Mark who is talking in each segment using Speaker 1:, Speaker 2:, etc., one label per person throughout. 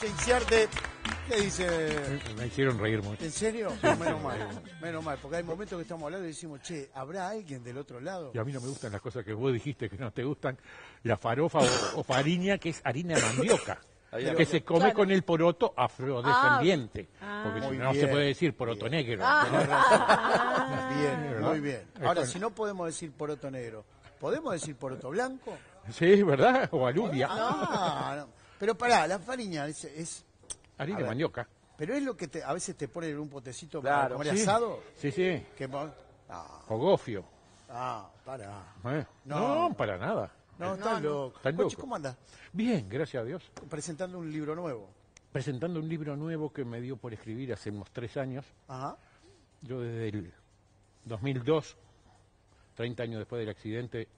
Speaker 1: ¿Qué dice? Me, hicieron reír mucho. ¿En serio? menos mal, menos mal, porque hay momentos que estamos hablando y decimos, che, ¿habrá alguien del otro lado? Y
Speaker 2: a mí no me gustan las cosas que vos dijiste que no te gustan, la farofa o, o que es harina de mandioca. que se come con el poroto afrodescendiente. Ah, ah. porque si no se puede decir poroto negro. Ah. bien, muy bien. Ahora, si
Speaker 1: no podemos decir poroto negro, ¿podemos decir poroto blanco?
Speaker 2: Sí, ¿verdad? O alubia. no.
Speaker 1: Pero pará, la farina es... es harina de Pero es lo que te, a veces te pone en un potecito claro, para comer asado.
Speaker 2: Sí, sí. ah. O
Speaker 1: Ah, pará.
Speaker 2: Eh, no. para nada. No, eh, está no, loco. ¿Cómo andas? Bien, gracias a Dios. Presentando un libro nuevo. Presentando un libro nuevo que me dio por escribir hace unos tres años. Ajá. Yo desde el 2002, 30 años después del accidente,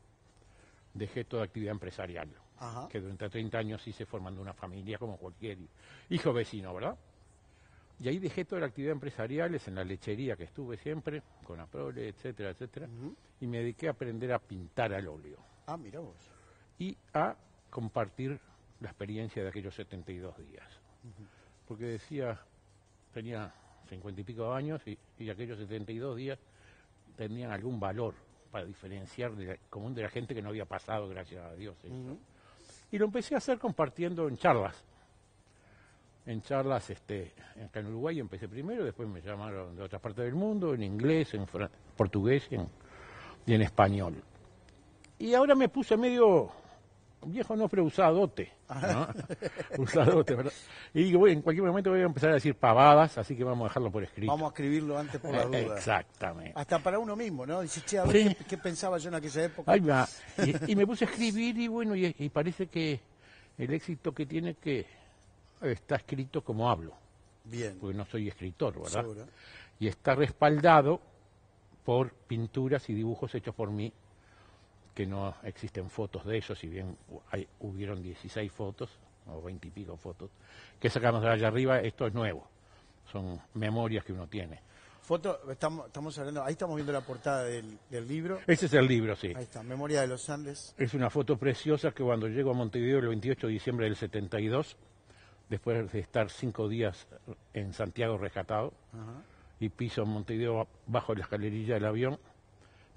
Speaker 2: dejé toda actividad empresarial que durante 30 años hice formando una familia como cualquier hijo vecino, ¿verdad? Y ahí dejé toda la actividad empresarial, en la lechería que estuve siempre, con Aprole, etcétera, etcétera, y me dediqué a aprender a pintar al óleo. Ah, mira vos. Y a compartir la experiencia de aquellos 72 días. Porque decía, tenía 50 y pico años y, y aquellos 72 días tenían algún valor para diferenciar de la, común de la gente que no había pasado, gracias a Dios. Eso. Y lo empecé a hacer compartiendo en charlas. En charlas, este, acá en Uruguay empecé primero, después me llamaron de otras partes del mundo, en inglés, en portugués en, y en español. Y ahora me puse medio viejo no, pero usadote. ¿no? usadote, ¿verdad? Y digo, en cualquier momento voy a empezar a decir pavadas, así que vamos a dejarlo por escrito. Vamos
Speaker 1: a escribirlo antes por la eh, duda. Exactamente. Hasta para uno mismo, ¿no? Dice, che, a ver qué, pensaba yo en aquella época. Ay, va. Y, me puse a escribir
Speaker 2: y bueno, y, parece que el éxito que tiene que está escrito como hablo. Bien. Porque no soy escritor, ¿verdad? Y está respaldado por pinturas y dibujos hechos por mí que no existen fotos de ellos, si bien hay, hubieron 16 fotos, o 20 y pico fotos, que sacamos de allá arriba, esto es nuevo, son memorias que uno tiene. Foto,
Speaker 1: estamos, estamos hablando, ahí estamos viendo la portada del, libro.
Speaker 2: Ese es el libro, sí. Ahí
Speaker 1: está, Memoria de los Andes.
Speaker 2: Es una foto preciosa que cuando llego a Montevideo el 28 de diciembre del 72, después de estar cinco días en Santiago rescatado, y piso en Montevideo bajo la escalerilla del avión,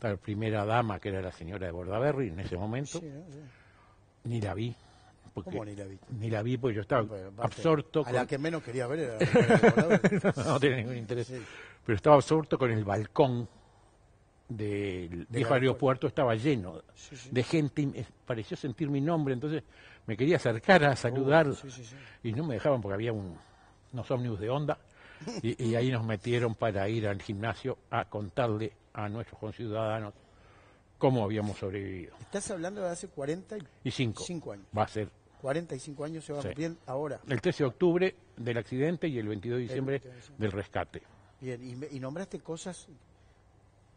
Speaker 2: la primera dama, que era la señora de Bordaberry en ese momento, ni la vi. ¿Cómo ni la vi? Ni la vi porque yo estaba absorto. A la que menos quería ver era la no, no tenía ningún interés. Pero estaba absorto con el balcón del viejo puerto estaba lleno de gente. Y pareció sentir mi nombre, entonces me quería acercar a uh, saludar. y no me dejaban porque había un, unos ómnibus de onda. y, ahí nos metieron para ir al gimnasio a contarle a nuestros conciudadanos cómo habíamos sobrevivido. Estás
Speaker 1: hablando de hace 45 cinco. años. Va a ser. 45 años se va a cumplir ahora. El
Speaker 2: 13 de octubre del accidente y el 22 de diciembre, del rescate.
Speaker 1: Bien, y, nombraste cosas...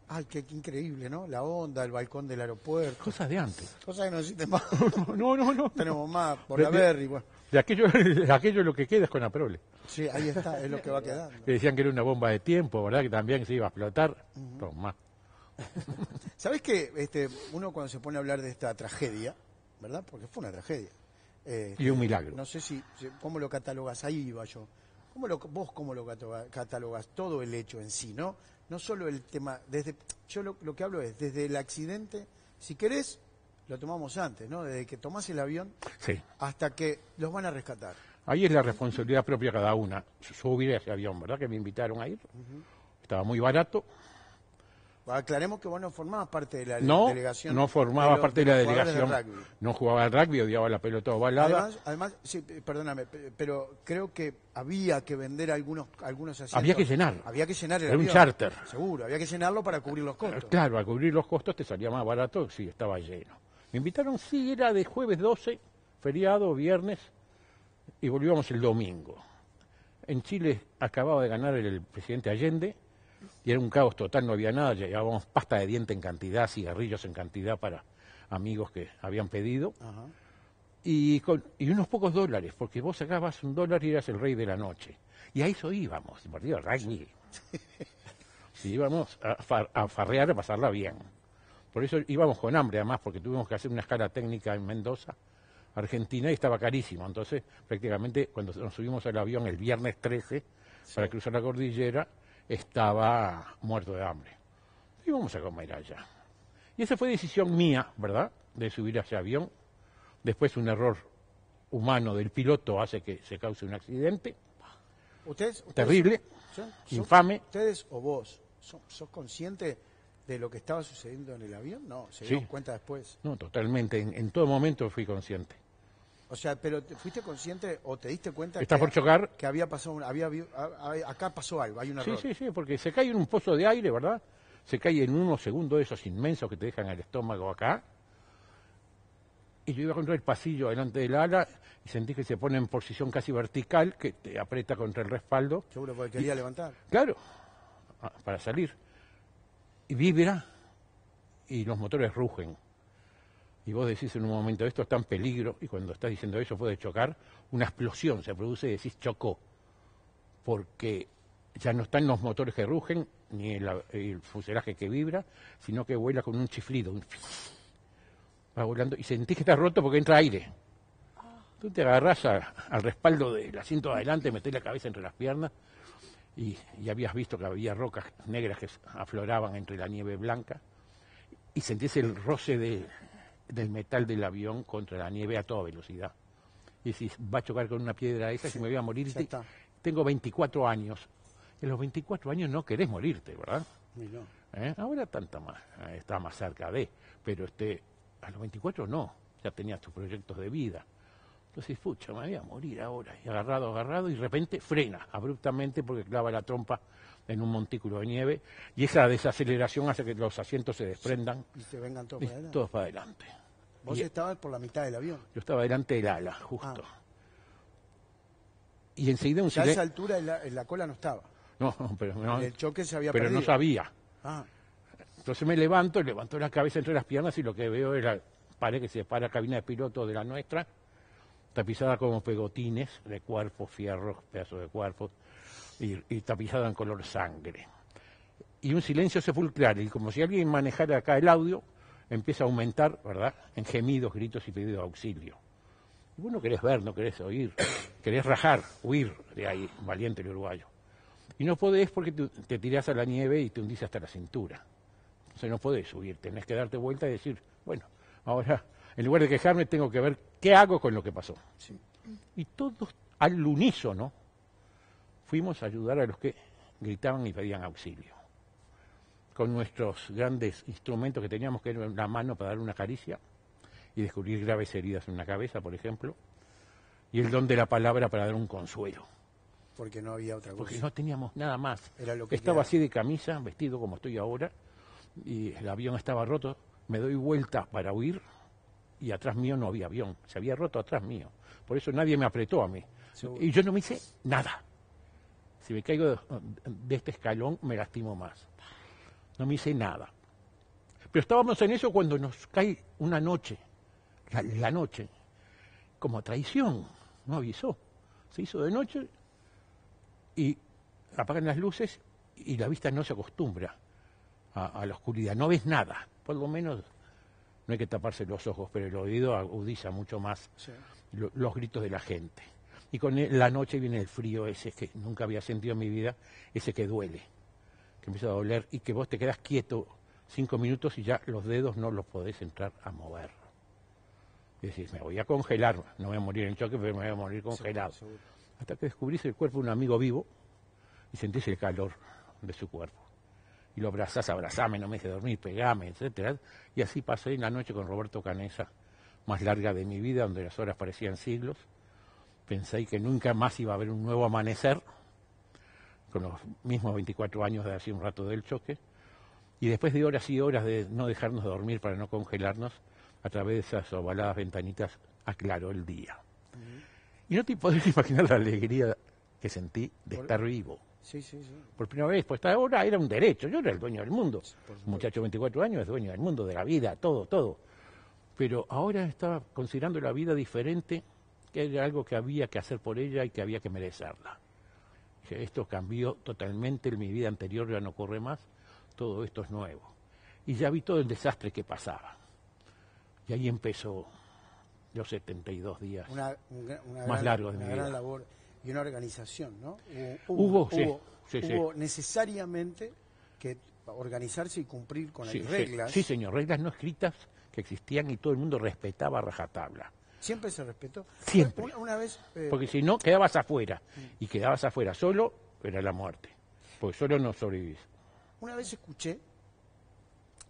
Speaker 1: Ay, qué, increíble, ¿no? La onda, el balcón del aeropuerto. Cosas de antes. Cosas que no existen más. no, no, no. Tenemos más, por la ver, igual. Bueno.
Speaker 2: De aquello, lo que queda es con prole.
Speaker 1: Sí, ahí está, es lo que va quedar
Speaker 2: Que decían que era una bomba de tiempo, ¿verdad? Que también se iba a explotar. Uh sabes
Speaker 1: ¿Sabés que este, uno cuando se pone a hablar de esta tragedia, ¿verdad? Porque fue una tragedia. y un este, milagro. No sé si, cómo lo catalogas, ahí iba yo. ¿Cómo lo, vos cómo lo catalogas todo el hecho en sí, ¿no? No solo el tema, desde yo lo que hablo es desde el accidente, si querés, lo tomamos antes, ¿no? Desde que tomás el avión hasta que los van a rescatar.
Speaker 2: Ahí es la responsabilidad propia cada una. Subir ese avión, ¿verdad? Que me invitaron a ir. Estaba muy barato.
Speaker 1: Aclaremos que vos no formabas parte de la delegación. No, formaba parte de, la delegación.
Speaker 2: no jugaba al rugby, odiaba la pelota ovalada. Además,
Speaker 1: además, sí, eh, perdóname, pero creo que había que vender algunos algunos asientos. Había que llenar. Había que llenar el Era un charter. Seguro, había que llenarlo para cubrir los costos.
Speaker 2: Claro, al cubrir los costos te salía más barato si estaba lleno invitaron, sí, era de jueves 12, feriado, viernes, y volvíamos el domingo. En Chile acababa de ganar el presidente Allende y era un caos total, no había nada, llevábamos pasta de diente en cantidad, cigarrillos en cantidad para amigos que habían pedido. Y, con, unos pocos dólares, porque vos sacabas un dólar y eras el rey de la noche. Y a eso íbamos, el partido de íbamos a farrear, a pasarla bien. Por eso íbamos con hambre, además, porque tuvimos que hacer una escala técnica en Mendoza, Argentina, y estaba carísimo. Entonces, prácticamente, cuando nos subimos al avión el viernes 13 para cruzar la cordillera, estaba muerto de hambre. Y vamos a comer allá. Y esa fue decisión mía, ¿verdad?, de subir a ese avión. Después un error humano del piloto hace que se cause un accidente.
Speaker 1: ¿Ustedes? Terrible, infame. ¿Ustedes o vos? ¿Sos, conscientes? de lo que estaba sucediendo en el avión? No, se dio cuenta después. No,
Speaker 2: totalmente. En, todo momento fui consciente.
Speaker 1: O sea, pero te, ¿fuiste consciente o te diste cuenta que, que había pasado, un, había, acá pasó algo, hay una Sí, sí,
Speaker 2: sí, porque se cae en un pozo de aire, ¿verdad? Se cae en unos segundos esos inmensos que te dejan el estómago acá. Y yo iba contra el pasillo delante del ala y sentí que se pone en posición casi vertical, que te aprieta contra el respaldo. Seguro porque quería levantar. Claro, para salir vibra y los motores rugen. Y vos decís en un momento, esto está en peligro, y cuando estás diciendo eso puede chocar, una explosión se produce y decís chocó, porque ya no están los motores que rugen, ni el, fuselaje que vibra, sino que vuela con un chiflido, un va volando, y sentís que está roto porque entra aire. Tú te agarras al respaldo del asiento de adelante, metes la cabeza entre las piernas, y, habías visto que había rocas negras que afloraban entre la nieve blanca y sentías el roce del metal del avión contra la nieve a toda velocidad. Y decís, va a chocar con una piedra esa y me voy a morir. Tengo 24 años. En los 24 años no querés morirte, ¿verdad? ¿Eh? Ahora tanta más, eh, está más cerca de, pero este, a los 24 no, ya tenías tus proyectos de vida. Entonces, pucha, me voy a morir ahora. Y agarrado, agarrado, y de repente frena abruptamente porque clava la trompa en un montículo de nieve y esa desaceleración hace que los asientos se desprendan. y se vengan todos para adelante. Todos para adelante.
Speaker 1: ¿Vos estabas por la mitad del avión?
Speaker 2: Yo estaba delante del ala, justo. Ah. Y enseguida un silencio. A esa
Speaker 1: altura en la, cola no estaba.
Speaker 2: No, pero no. El
Speaker 1: choque se había Pero no
Speaker 2: sabía. Ah. Entonces me levanto, levanto la cabeza entre las piernas y lo que veo es la pared que separa la cabina de piloto de la nuestra tapizada como pegotines de cuerpos, fierros, pedazos de cuerpos, y, tapizada en color sangre. Y un silencio sepulcral, y como si alguien manejara acá el audio, empieza a aumentar, ¿verdad?, en gemidos, gritos y pedidos de auxilio. Y vos no querés ver, no querés oír, querés rajar, huir de ahí, valiente el uruguayo. Y no podés porque te tirás a la nieve y te hundís hasta la cintura. Entonces no podés huir, tenés que darte vuelta y decir, bueno, ahora en lugar de quejarme, tengo que ver qué hago con lo que pasó. Y todos al unísono fuimos a ayudar a los que gritaban y pedían auxilio. Con nuestros grandes instrumentos que teníamos, que era una mano para dar una caricia y descubrir graves heridas en una cabeza, por ejemplo, y el don de la palabra para dar un consuelo.
Speaker 1: Porque no había otra cosa. Porque no teníamos nada más. Era lo que estaba así
Speaker 2: de camisa, vestido como estoy ahora, y el avión estaba roto. Me doy vuelta para huir y atrás mío no había avión, se había roto atrás mío. Por eso nadie me apretó a mí. Y yo no me hice nada. Si me caigo de, este escalón, me lastimo más. No me hice nada. Pero estábamos en eso cuando nos cae una noche, la, noche, como traición, no avisó. Se hizo de noche y apagan las luces y la vista no se acostumbra a la oscuridad, no ves nada, por lo menos no hay que taparse los ojos, pero el oído agudiza mucho más los gritos de la gente. Y con la noche viene el frío ese que nunca había sentido en mi vida, ese que duele, que empieza a doler y que vos te quedas quieto cinco minutos y ya los dedos no los podés entrar a mover. Y decir, me voy a congelar, no voy a morir en choque, pero me voy a morir congelado. Hasta que descubrís el cuerpo de un amigo vivo y sentís el calor de su cuerpo y lo abrazás, abrazame, no me dejes dormir, pegame, etcétera. Y así pasé la noche con Roberto Canesa, más larga de mi vida, donde las horas parecían siglos. Pensé que nunca más iba a haber un nuevo amanecer, con los mismos 24 años de hace un rato del choque. Y después de horas y horas de no dejarnos dormir para no congelarnos, a través de esas ovaladas ventanitas aclaró el día. Y no te podés imaginar la alegría que sentí de estar vivo. Sí, sí, sí. Por primera vez, pues hasta ahora era un derecho, yo era el dueño del mundo. muchacho de 24 años es dueño del mundo, de la vida, todo, todo. Pero ahora estaba considerando la vida diferente, que era algo que había que hacer por ella y que había que merecerla. esto cambió totalmente, mi vida anterior ya no ocurre más, todo esto es nuevo. Y ya vi todo el desastre que pasaba. Y ahí empezó los 72 días más largo largos de mi vida
Speaker 1: y una organización, ¿no? Eh, hubo, necesariamente que organizarse y cumplir con las reglas. Sí,
Speaker 2: señor, reglas no escritas que existían y todo el mundo respetaba rajatabla.
Speaker 1: Siempre se respetó. Siempre. Una, vez. Eh, Porque
Speaker 2: si no, quedabas afuera. Mm. Y quedabas afuera solo, era la muerte. Porque solo no sobrevivís.
Speaker 1: Una vez escuché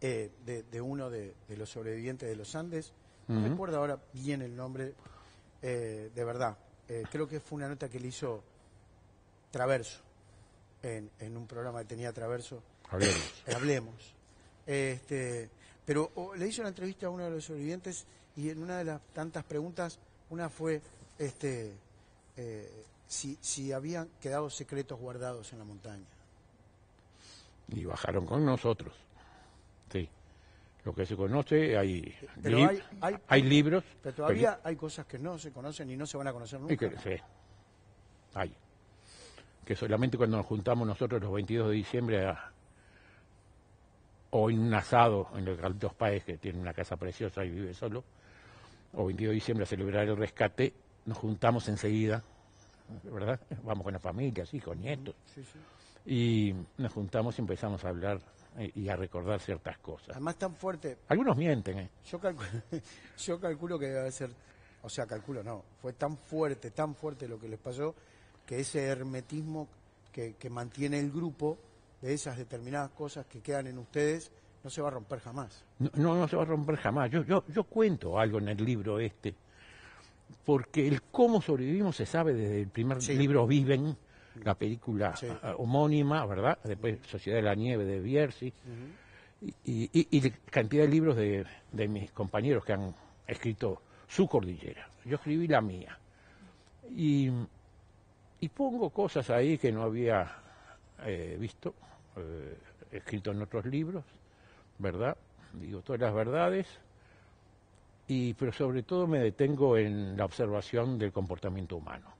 Speaker 1: eh, de, uno de, los sobrevivientes de los Andes, no recuerdo ahora bien el nombre, de verdad, eh, creo que fue una nota que le hizo Traverso en, un programa que tenía Traverso. Hablemos. Eh, este, pero le hizo una entrevista a uno de los sobrevivientes y en una de las tantas preguntas, una fue este, eh, si, si habían quedado secretos guardados en la montaña.
Speaker 2: Y bajaron con nosotros lo que se conoce, hay, hay, libros. Pero todavía
Speaker 1: hay cosas que no se conocen y no se van a conocer nunca. sí,
Speaker 2: hay. Que solamente cuando nos juntamos nosotros los 22 de diciembre o en un asado en el dos Páez, que tiene una casa preciosa y vive solo, o 22 de diciembre a celebrar el rescate, nos juntamos enseguida, ¿verdad? Vamos con la familia, hijos, nietos. Y nos juntamos y empezamos a hablar y a recordar ciertas cosas.
Speaker 1: Además tan fuerte.
Speaker 2: Algunos mienten. ¿eh? Yo,
Speaker 1: calculo, que debe ser, o sea, calculo no, fue tan fuerte, tan fuerte lo que les pasó, que ese hermetismo que, mantiene el grupo de esas determinadas cosas que quedan en ustedes, no se va a romper jamás.
Speaker 2: No, no, se va a romper jamás. Yo, yo, yo cuento algo en el libro este, porque el cómo sobrevivimos se sabe desde el primer libro Viven, la película homónima, ¿verdad? Después Sociedad de la Nieve de Bierzi, y, cantidad de libros de, mis compañeros que han escrito su cordillera. Yo escribí la mía. Y, pongo cosas ahí que no había eh, visto, eh, escrito en otros libros, ¿verdad? Digo todas las verdades. Y, pero sobre todo me detengo en la observación del comportamiento humano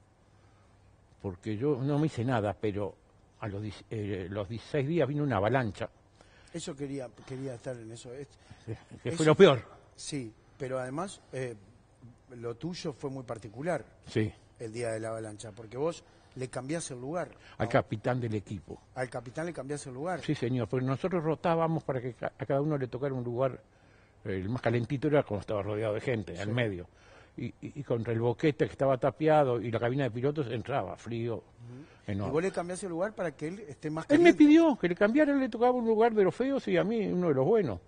Speaker 2: porque yo no me hice nada, pero a los, 16 eh, días vino una avalancha.
Speaker 1: Eso quería, quería estar en eso. que fue lo peor. Sí, pero además eh, lo tuyo fue muy particular. Sí. El día de la avalancha, porque vos le cambiás el lugar.
Speaker 2: Al capitán del equipo.
Speaker 1: Al capitán le cambiás el lugar.
Speaker 2: Sí, señor, porque nosotros rotábamos para que a cada uno le tocara un lugar. Eh, el más calentito era cuando estaba rodeado de gente, al medio y, contra el boquete que estaba tapiado y la cabina de pilotos entraba frío. enorme. ¿Y vos le
Speaker 1: cambiaste el lugar para que él esté más Él me
Speaker 2: pidió que le cambiara, él le tocaba un lugar de los feos y a mí uno de los buenos.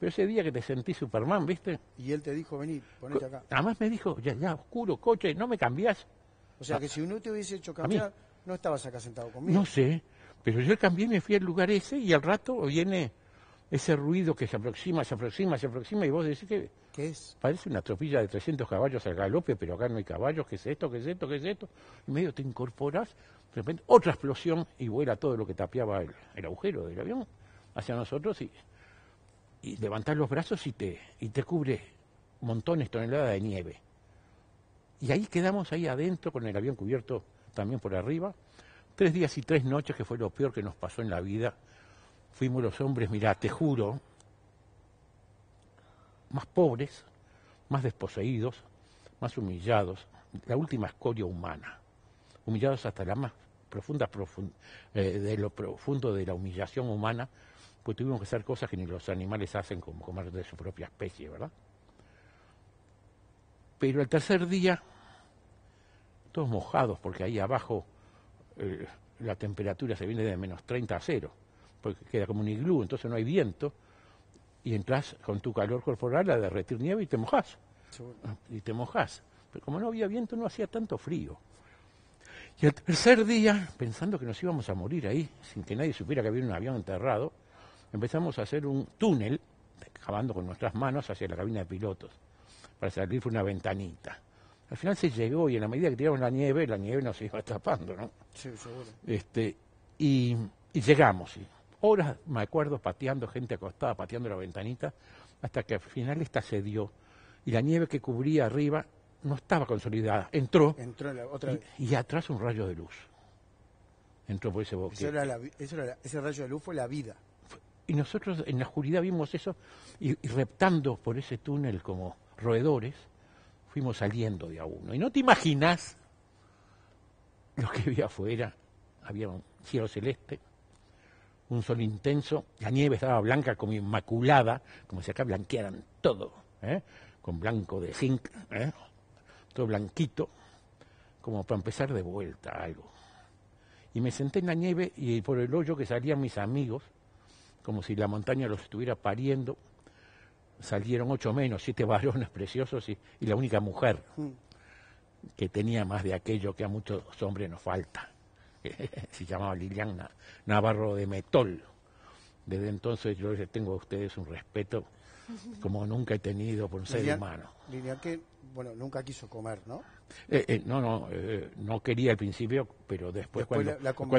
Speaker 2: Pero ese día que te sentí Superman, ¿viste? Y él te dijo, vení, ponete acá. Además me dijo, ya, ya, oscuro, coche, no me cambiás. O sea, ah. que si uno te hubiese hecho cambiar,
Speaker 1: no estabas acá sentado conmigo. No sé,
Speaker 2: pero yo cambié, me fui al lugar ese y al rato viene ese ruido que se aproxima, se aproxima, se aproxima, y vos decís que... ¿Qué es? Parece una tropilla de 300 caballos al galope, pero acá no hay caballos, ¿qué es esto, qué es esto, qué es esto? Y medio te incorporas, de repente otra explosión y vuela todo lo que tapiaba el, agujero del avión hacia nosotros y, y levantás los brazos y te, y te cubre montones, toneladas de nieve. Y ahí quedamos ahí adentro con el avión cubierto también por arriba, tres días y tres noches, que fue lo peor que nos pasó en la vida fuimos los hombres, mira, te juro, más pobres, más desposeídos, más humillados, la última escoria humana, humillados hasta la más profunda, eh, de lo profundo de la humillación humana, pues tuvimos que hacer cosas que ni los animales hacen como comer de su propia especie, ¿verdad? Pero el tercer día, todos mojados, porque ahí abajo eh, la temperatura se viene de menos 30 a cero porque queda como un iglú, entonces no hay viento, y entras con tu calor corporal a derretir nieve y te mojas. Ah, y te mojas. Pero como no había viento, no hacía tanto frío. Y el tercer día, pensando que nos íbamos a morir ahí, sin que nadie supiera que había un avión enterrado, empezamos a hacer un túnel, cavando con nuestras manos hacia la cabina de pilotos. Para salir fue una ventanita. Al final se llegó y en la medida que tiramos la nieve, la nieve nos iba tapando, ¿no? Sí, seguro. Este, y, y llegamos, y horas, me acuerdo, pateando, gente acostada, pateando la ventanita, hasta que al final esta cedió y la nieve que cubría arriba no estaba consolidada. Entró, Entró la otra Y, atrás un rayo de luz. Entró por ese bosque,
Speaker 1: ese rayo de luz fue la vida.
Speaker 2: Y nosotros en la oscuridad vimos eso y, reptando por ese túnel como roedores, fuimos saliendo de a uno. Y no te imaginas lo que había afuera. Había un cielo celeste, un sol intenso, la nieve estaba blanca como inmaculada, como si acá blanquearan todo, ¿eh? con blanco de zinc, ¿eh? todo blanquito, como para empezar de vuelta algo. Y me senté en la nieve y por el hoyo que salían mis amigos, como si la montaña los estuviera pariendo, salieron ocho menos, siete varones preciosos y la única mujer mm. que tenía más de aquello que a muchos hombres nos falta se llamaba Lilian Navarro de Metol. Desde entonces yo les tengo a ustedes un respeto como nunca he tenido por un ser humano.
Speaker 1: Lilian que, bueno, nunca quiso comer, ¿no?
Speaker 2: Eh, eh, no, no, eh, no quería al principio, pero después, cuando,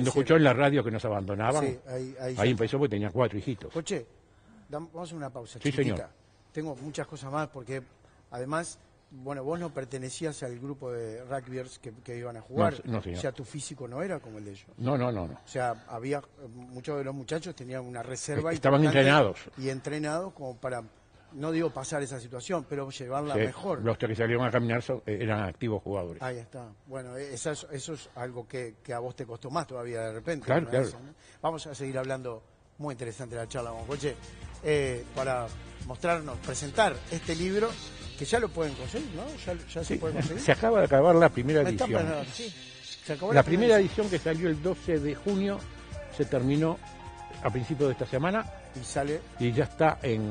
Speaker 2: escuchó en la radio que nos abandonaban, ahí, empezó porque tenía cuatro hijitos.
Speaker 1: Coche, vamos a hacer una pausa. Sí, señor. Tengo muchas cosas más porque además bueno, vos no pertenecías al grupo de rugbyers que, iban a jugar. O sea, tu físico no era como el de ellos. No, no, no. O sea, había eh, muchos de los muchachos tenían una reserva. Estaban entrenados. Y entrenados como para, no digo pasar esa situación, pero llevarla mejor.
Speaker 2: Los que salieron a caminar eh, eran activos jugadores.
Speaker 1: Ahí está. Bueno, e, eso es, algo que, a vos te costó más todavía de repente. Claro, claro. Vamos a seguir hablando. Muy interesante la charla con Coche. Eh, para mostrarnos, presentar este libro que ya lo pueden conseguir, ¿no? Ya, se puede conseguir. Se
Speaker 2: acaba de acabar la primera edición. la, primera, edición que salió el 12 de junio se terminó a principios de esta semana y sale y ya está en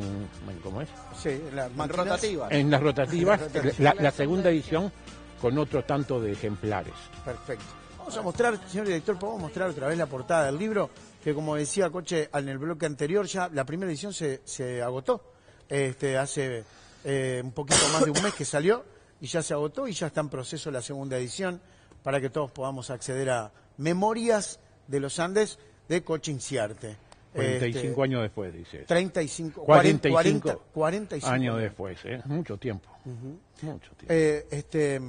Speaker 2: cómo es
Speaker 1: sí, en, las rotativas en las rotativas, la,
Speaker 2: segunda edición con otro tanto de ejemplares
Speaker 1: perfecto vamos a mostrar señor director podemos mostrar otra vez la portada del libro que como decía coche en el bloque anterior ya la primera edición se, agotó este hace eh, un poquito más de un mes que salió y ya se agotó y ya está en proceso la segunda edición para que todos podamos acceder a Memorias de los Andes de Cochinciarte. 45 este, años después, dice. 35, 45, 40, años
Speaker 2: después, ¿eh? mucho tiempo. mucho
Speaker 1: tiempo. Eh, este,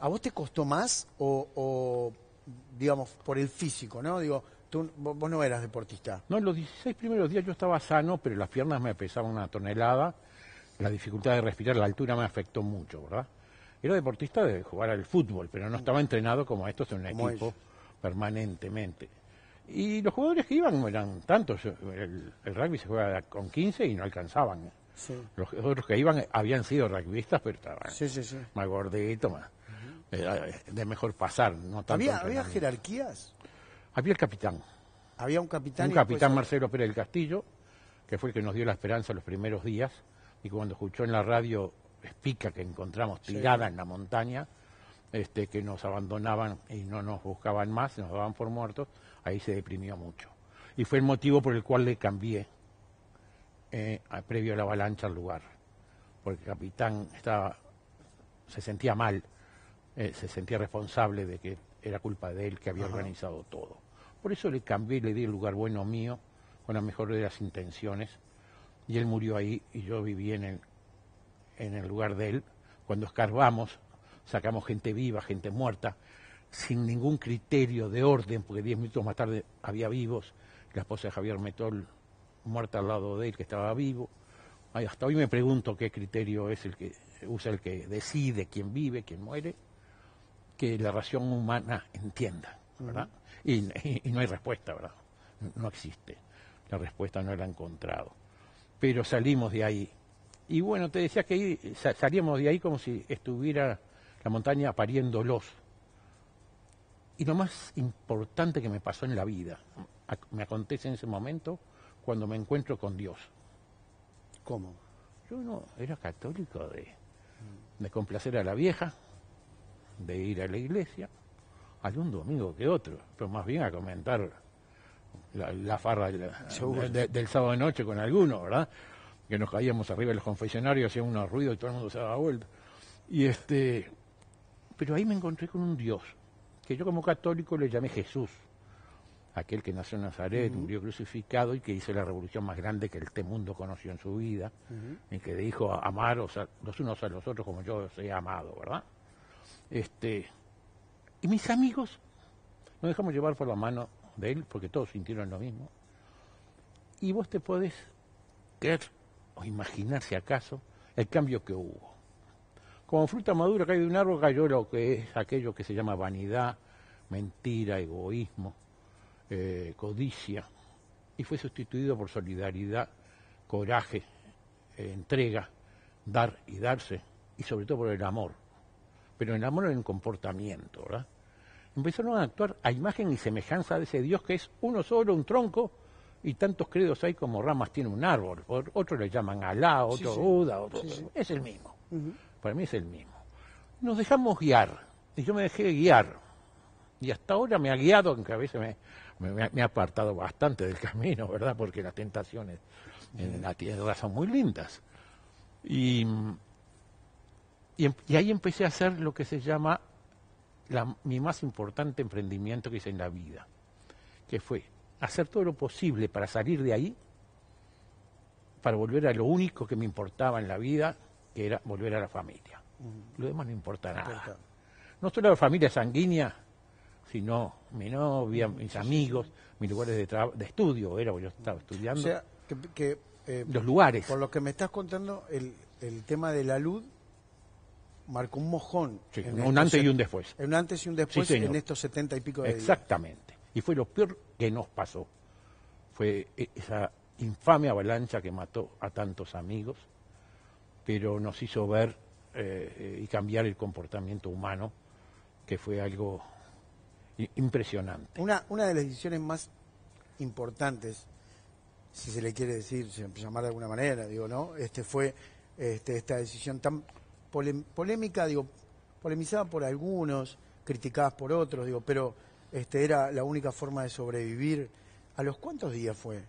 Speaker 1: ¿A vos te costó más o, digamos, por el físico, no? Digo, tú, vos no eras deportista.
Speaker 2: No, los 16 primeros días yo estaba sano, pero las piernas me pesaban una tonelada la dificultad de respirar, la altura me afectó mucho, ¿verdad? Era deportista de jugar al fútbol, pero no estaba entrenado como estos en un equipo permanentemente. Y los jugadores que iban eran tantos, el, rugby se juega con 15 y no alcanzaban. Los otros que iban habían sido rugbyistas, pero estaban sí, sí, más gorditos, más, de mejor pasar. No ¿Había, jerarquías? Había el capitán.
Speaker 1: Había un capitán. Un capitán,
Speaker 2: Marcelo Pérez del Castillo, que fue el que nos dio la esperanza los primeros días y cuando escuchó en la radio espica que encontramos tirada en la montaña, este, que nos abandonaban y no nos buscaban más, nos daban por muertos, ahí se deprimió mucho. Y fue el motivo por el cual le cambié, eh, previo a la avalancha, al lugar, porque el capitán estaba, se sentía mal, eh, se sentía responsable de que era culpa de él que había organizado todo. Por eso le cambié, le di el lugar bueno mío, con la mejores de las intenciones, y él murió ahí y yo viví en el, en el lugar de él. Cuando escarbamos, sacamos gente viva, gente muerta, sin ningún criterio de orden, porque diez minutos más tarde había vivos, la esposa de Javier Metol muerta al lado de él, que estaba vivo. hasta hoy me pregunto qué criterio es el que usa el que decide quién vive, quién muere, que la ración humana entienda, ¿verdad? y, y no hay respuesta, ¿verdad? No existe. La respuesta no la ha encontrado pero salimos de ahí. Y bueno, te decía que salíamos de ahí como si estuviera la montaña pariéndolos. Y lo más importante que me pasó en la vida, me acontece en ese momento cuando me encuentro con Dios. ¿Cómo? Yo no era católico de, complacer a la vieja, de ir a la iglesia, algún domingo que otro, pero más bien a comentar la, farra del sábado de noche con algunos, ¿verdad? Que nos caíamos arriba de los confesionarios, hacía unos ruidos y todo el mundo se daba vuelta. Y este, pero ahí me encontré con un Dios, que yo como católico le llamé Jesús, aquel que nació en Nazaret, murió crucificado y que hizo la revolución más grande que este mundo conoció en su vida, y que dijo amaros los unos a los otros como yo os he amado, ¿verdad? Este, y mis amigos nos dejamos llevar por la mano de él, porque todos sintieron lo mismo. Y vos te podés creer o imaginar, si acaso, el cambio que hubo. Como fruta madura cae de un árbol, cayó lo que es aquello que se llama vanidad, mentira, egoísmo, eh, codicia, y fue sustituido por solidaridad, coraje, eh, entrega, dar y darse, y sobre todo por el amor. Pero el amor en el comportamiento, ¿verdad? empezaron a actuar a imagen y semejanza de ese Dios que es uno solo, un tronco, y tantos credos hay como ramas tiene un árbol. Otros le llaman Alá, otro Buda, otro. es el mismo. Para mí es el mismo. Nos dejamos guiar, y yo me dejé guiar. Y hasta ahora me ha guiado, aunque a veces me, ha apartado bastante del camino, ¿verdad? Porque las tentaciones en la tierra son muy lindas. y em, ahí empecé a hacer lo que se llama mi más importante emprendimiento que hice en la vida, que fue hacer todo lo posible para salir de ahí, para volver a lo único que me importaba en la vida, que era volver a la familia. Mm. Lo demás no importa nada. No solo la familia sanguínea, sino mi novia, mm, mis amigos, mis lugares de, de estudio, era yo estaba estudiando.
Speaker 1: Eh, los lugares. Por lo que me estás contando, el tema de la luz marcó un mojón. un antes y un después. Un antes y un después en estos setenta y pico de Exactamente.
Speaker 2: Y fue lo peor que nos pasó. Fue e-, esa infame avalancha que mató a tantos amigos, pero nos hizo ver eh, eh, y cambiar el comportamiento humano, que fue algo impresionante.
Speaker 1: Una, una de las decisiones más importantes, si se le quiere decir, se llamar de alguna manera, digo, ¿no? Este fue este, esta decisión tan polémica, digo, polemizada por algunos, criticadas por otros, digo, pero este, era la única forma de sobrevivir. ¿A los cuántos días fue?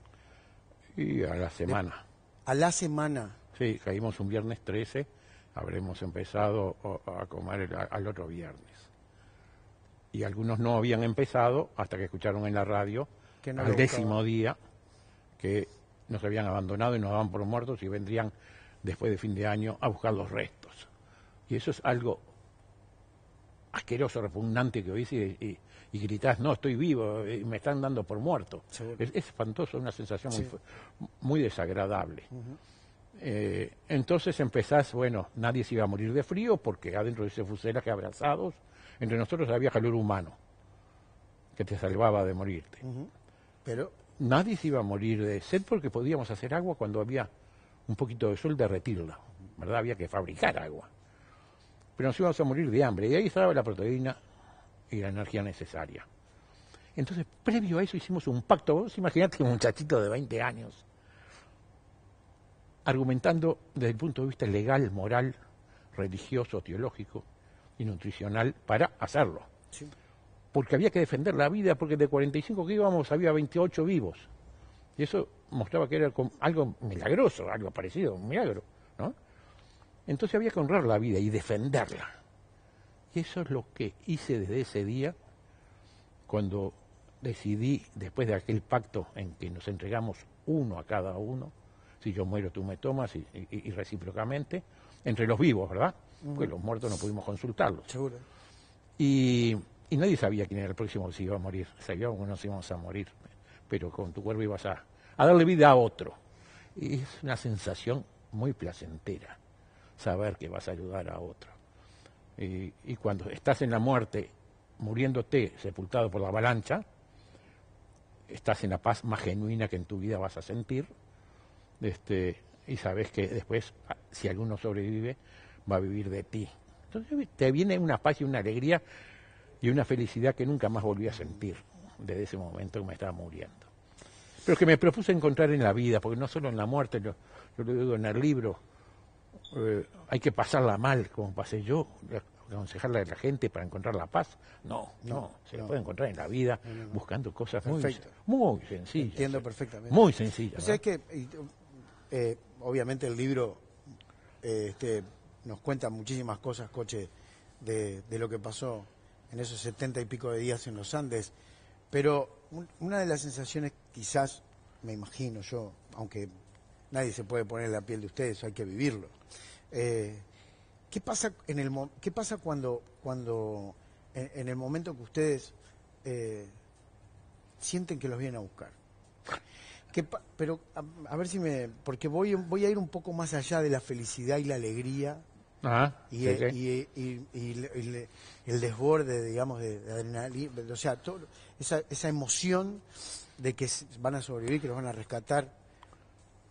Speaker 2: Y a la semana. ¿A la semana? Sí, caímos un viernes 13, habremos empezado a comer al otro viernes. Y algunos no habían empezado hasta que escucharon en la radio que al décimo día que nos habían abandonado y nos daban por muertos y vendrían después de fin de año a buscar los restos. Y eso es algo asqueroso, repugnante que oís y, y, gritás, no, estoy vivo, y eh, me están dando por muerto. Es Es, es, espantoso, una sensación muy, desagradable. Eh, entonces empezás, bueno, nadie se iba a morir de frío porque adentro de ese fuselaje abrazados, entre nosotros había calor humano que te salvaba de morirte. Pero nadie se iba a morir de sed porque podíamos hacer agua cuando había un poquito de sol derretirla, ¿verdad? Había que fabricar agua pero nos íbamos a morir de hambre. Y ahí estaba la proteína y la energía necesaria. Entonces, previo a eso hicimos un pacto. Vos imaginate un muchachito de 20 años, argumentando desde el punto de vista legal, moral, religioso, teológico y nutricional para hacerlo. Porque había que defender la vida, porque de 45 que íbamos había 28 vivos. Y eso mostraba que era algo milagroso, algo parecido, un milagro. Entonces había que honrar la vida y defenderla. Y eso es lo que hice desde ese día, cuando decidí, después de aquel pacto en que nos entregamos uno a cada uno, si yo muero tú me tomas y, recíprocamente, entre los vivos, ¿verdad? Porque los muertos no pudimos consultarlos. Y, nadie sabía quién era el próximo si iba a morir, sabíamos que nos íbamos a morir, pero con tu cuerpo ibas a, a darle vida a otro. Y es una sensación muy placentera saber que vas a ayudar a otro. Y, cuando estás en la muerte, muriéndote, sepultado por la avalancha, estás en la paz más genuina que en tu vida vas a sentir, este, y sabes que después, ah, si alguno sobrevive, va a vivir de ti. Entonces te viene una paz y una alegría y una felicidad que nunca más volví a sentir desde ese momento que me estaba muriendo. Pero que me propuse encontrar en la vida, porque no solo en la muerte, yo, yo lo digo en el libro, eh, hay que pasarla mal, como pasé yo, aconsejarla a la gente para encontrar la paz. No, no, se puede encontrar en la vida buscando cosas muy, sencillas. Entiendo perfectamente. Muy sencillas. O que,
Speaker 1: eh, obviamente, el libro eh, este, nos cuenta muchísimas cosas, Coche, de, lo que pasó en esos setenta y pico de días en los Andes, pero una de las sensaciones, quizás, me imagino yo, aunque nadie se puede poner en la piel de ustedes, hay que vivirlo. Eh, ¿Qué pasa, en el, qué pasa cuando, cuando en, el momento que ustedes eh, sienten que los vienen a buscar? pero a, ver si me... Porque voy, voy a ir un poco más allá de la felicidad y la alegría y, el desborde, digamos, de, adrenalina, o sea, esa, esa emoción de que van a sobrevivir, que los van a rescatar,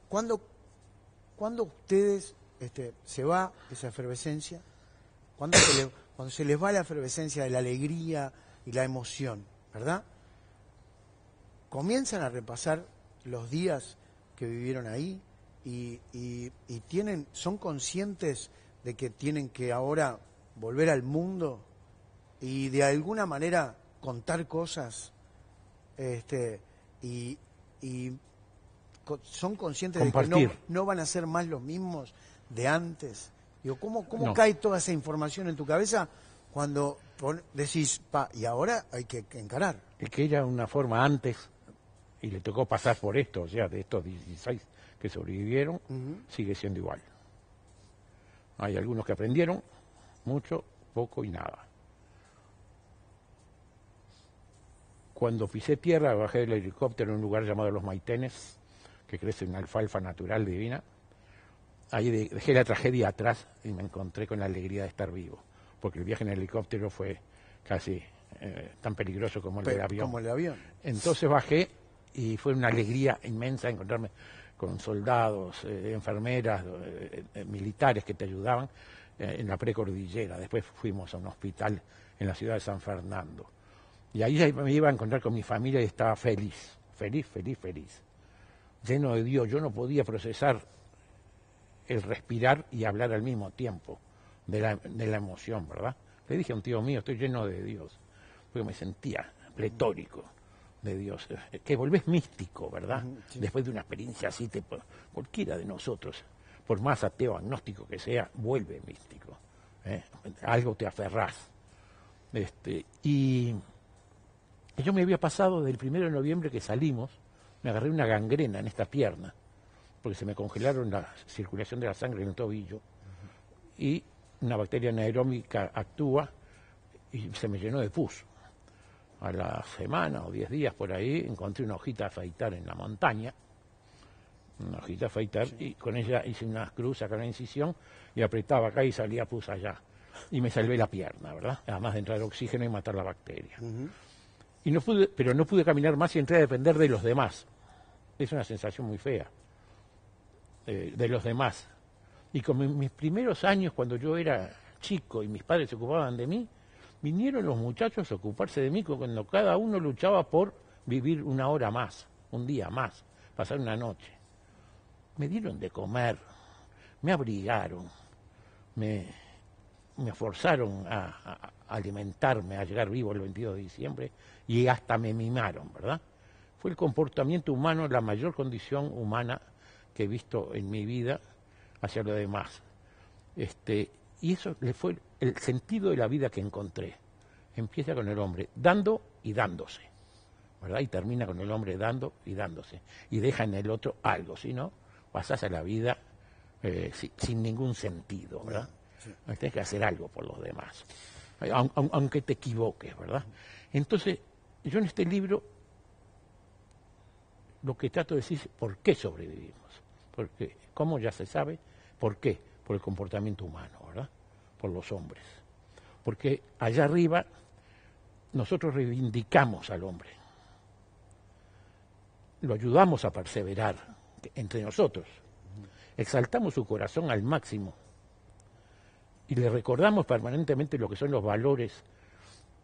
Speaker 1: ¿Cuándo, cuando ustedes este, se va esa efervescencia? Cuando se, cuando se les va la efervescencia de la alegría y la emoción, ¿verdad? Comienzan a repasar los días que vivieron ahí y, tienen, son conscientes de que tienen que ahora volver al mundo y de alguna manera contar cosas este, y son conscientes de que no, no, van a ser más los mismos de antes? Digo, ¿cómo, cómo cae toda esa información en tu cabeza cuando decís, pa, y ahora hay que,
Speaker 2: encarar? Es que era una forma antes, y le tocó pasar por esto, o sea, de estos 16 que sobrevivieron, sigue siendo igual. Hay algunos que aprendieron, mucho, poco y nada. Cuando pisé tierra, bajé del helicóptero en un lugar llamado Los Maitenes, que crece una alfalfa natural divina, ahí dejé la tragedia atrás y me encontré con la alegría de estar vivo, porque el viaje en helicóptero fue casi eh, tan peligroso como el, del avión. avión. Entonces bajé y fue una alegría inmensa encontrarme con soldados, eh, enfermeras, eh, militares que te ayudaban en la precordillera. Después fuimos a un hospital en la ciudad de San Fernando. Y ahí me iba a encontrar con mi familia y estaba feliz, feliz, feliz, feliz lleno de Dios, yo no podía procesar el respirar y hablar al mismo tiempo de la, de la emoción, ¿verdad? Le dije a un tío mío, estoy lleno de Dios, porque me sentía pletórico de Dios, que volvés místico, ¿verdad? Después de una experiencia así, te, cualquiera de nosotros, por más ateo agnóstico que sea, vuelve místico. ¿eh? Algo te aferrás. Este, y yo me había pasado del primero de noviembre que salimos, me agarré una gangrena en esta pierna, porque se me congelaron la circulación de la sangre en el tobillo, y una bacteria anaeróbica actúa y se me llenó de pus. A la semana o diez días por ahí encontré una hojita afeitar en la montaña, una hojita afeitar, y con ella hice una cruz acá en la incisión y apretaba acá y salía pus allá. Y me salvé la pierna, ¿verdad? Además de entrar oxígeno y matar la bacteria. y no pude, pero no pude caminar más y entré a depender de los demás es una sensación muy fea eh, de los demás. Y con mis primeros años, cuando yo era chico y mis padres se ocupaban de mí, vinieron los muchachos a ocuparse de mí cuando cada uno luchaba por vivir una hora más, un día más, pasar una noche. Me dieron de comer, me abrigaron, me, forzaron a, a alimentarme, a llegar vivo el 22 de diciembre y hasta me mimaron, ¿verdad? el comportamiento humano la mayor condición humana que he visto en mi vida hacia lo demás. Este, y eso le fue el sentido de la vida que encontré. Empieza con el hombre dando y dándose, ¿verdad? Y termina con el hombre dando y dándose. Y deja en el otro algo, si no, pasás a la vida eh, sin, ningún sentido, ¿verdad? Tienes que hacer algo por los demás, aunque te equivoques, ¿verdad? Entonces, yo en este libro lo que trato de decir es por qué sobrevivimos. Porque, como ya se sabe, ¿por qué? Por el comportamiento humano, ¿verdad? Por los hombres. Porque allá arriba nosotros reivindicamos al hombre. Lo ayudamos a perseverar entre nosotros. Exaltamos su corazón al máximo. Y le recordamos permanentemente lo que son los valores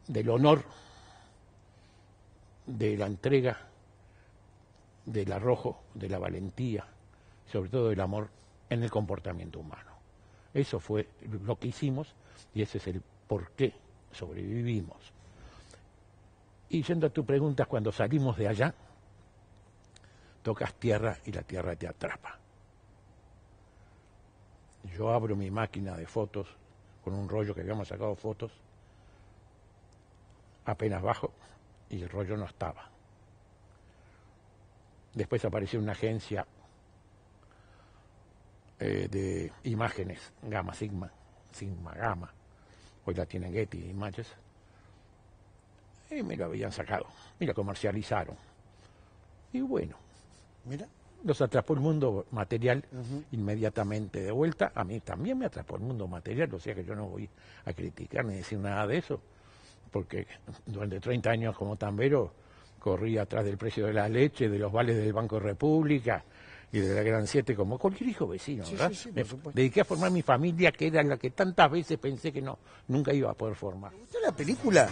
Speaker 2: del honor, de la entrega, del arrojo, de la valentía, sobre todo del amor en el comportamiento humano. Eso fue lo que hicimos y ese es el por qué sobrevivimos. Y yendo a tu pregunta, cuando salimos de allá, tocas tierra y la tierra te atrapa. Yo abro mi máquina de fotos con un rollo que habíamos sacado fotos, apenas bajo y el rollo no estaba. Después apareció una agencia eh, de imágenes, Gamma Sigma, Sigma Gamma. Hoy la tienen Getty Images. Y me lo habían sacado, me lo comercializaron. Y bueno, mira. Los atrapó el mundo material inmediatamente de vuelta. A mí también me atrapó el mundo material, o sea que yo no voy a criticar ni decir nada de eso, porque durante 30 años como tambero corría atrás del precio de la leche, de los vales del Banco de República y de la Gran Siete, como cualquier hijo vecino, ¿verdad? dediqué a formar mi familia, que era la que tantas veces pensé que no, nunca iba a poder formar. ¿Usted la película?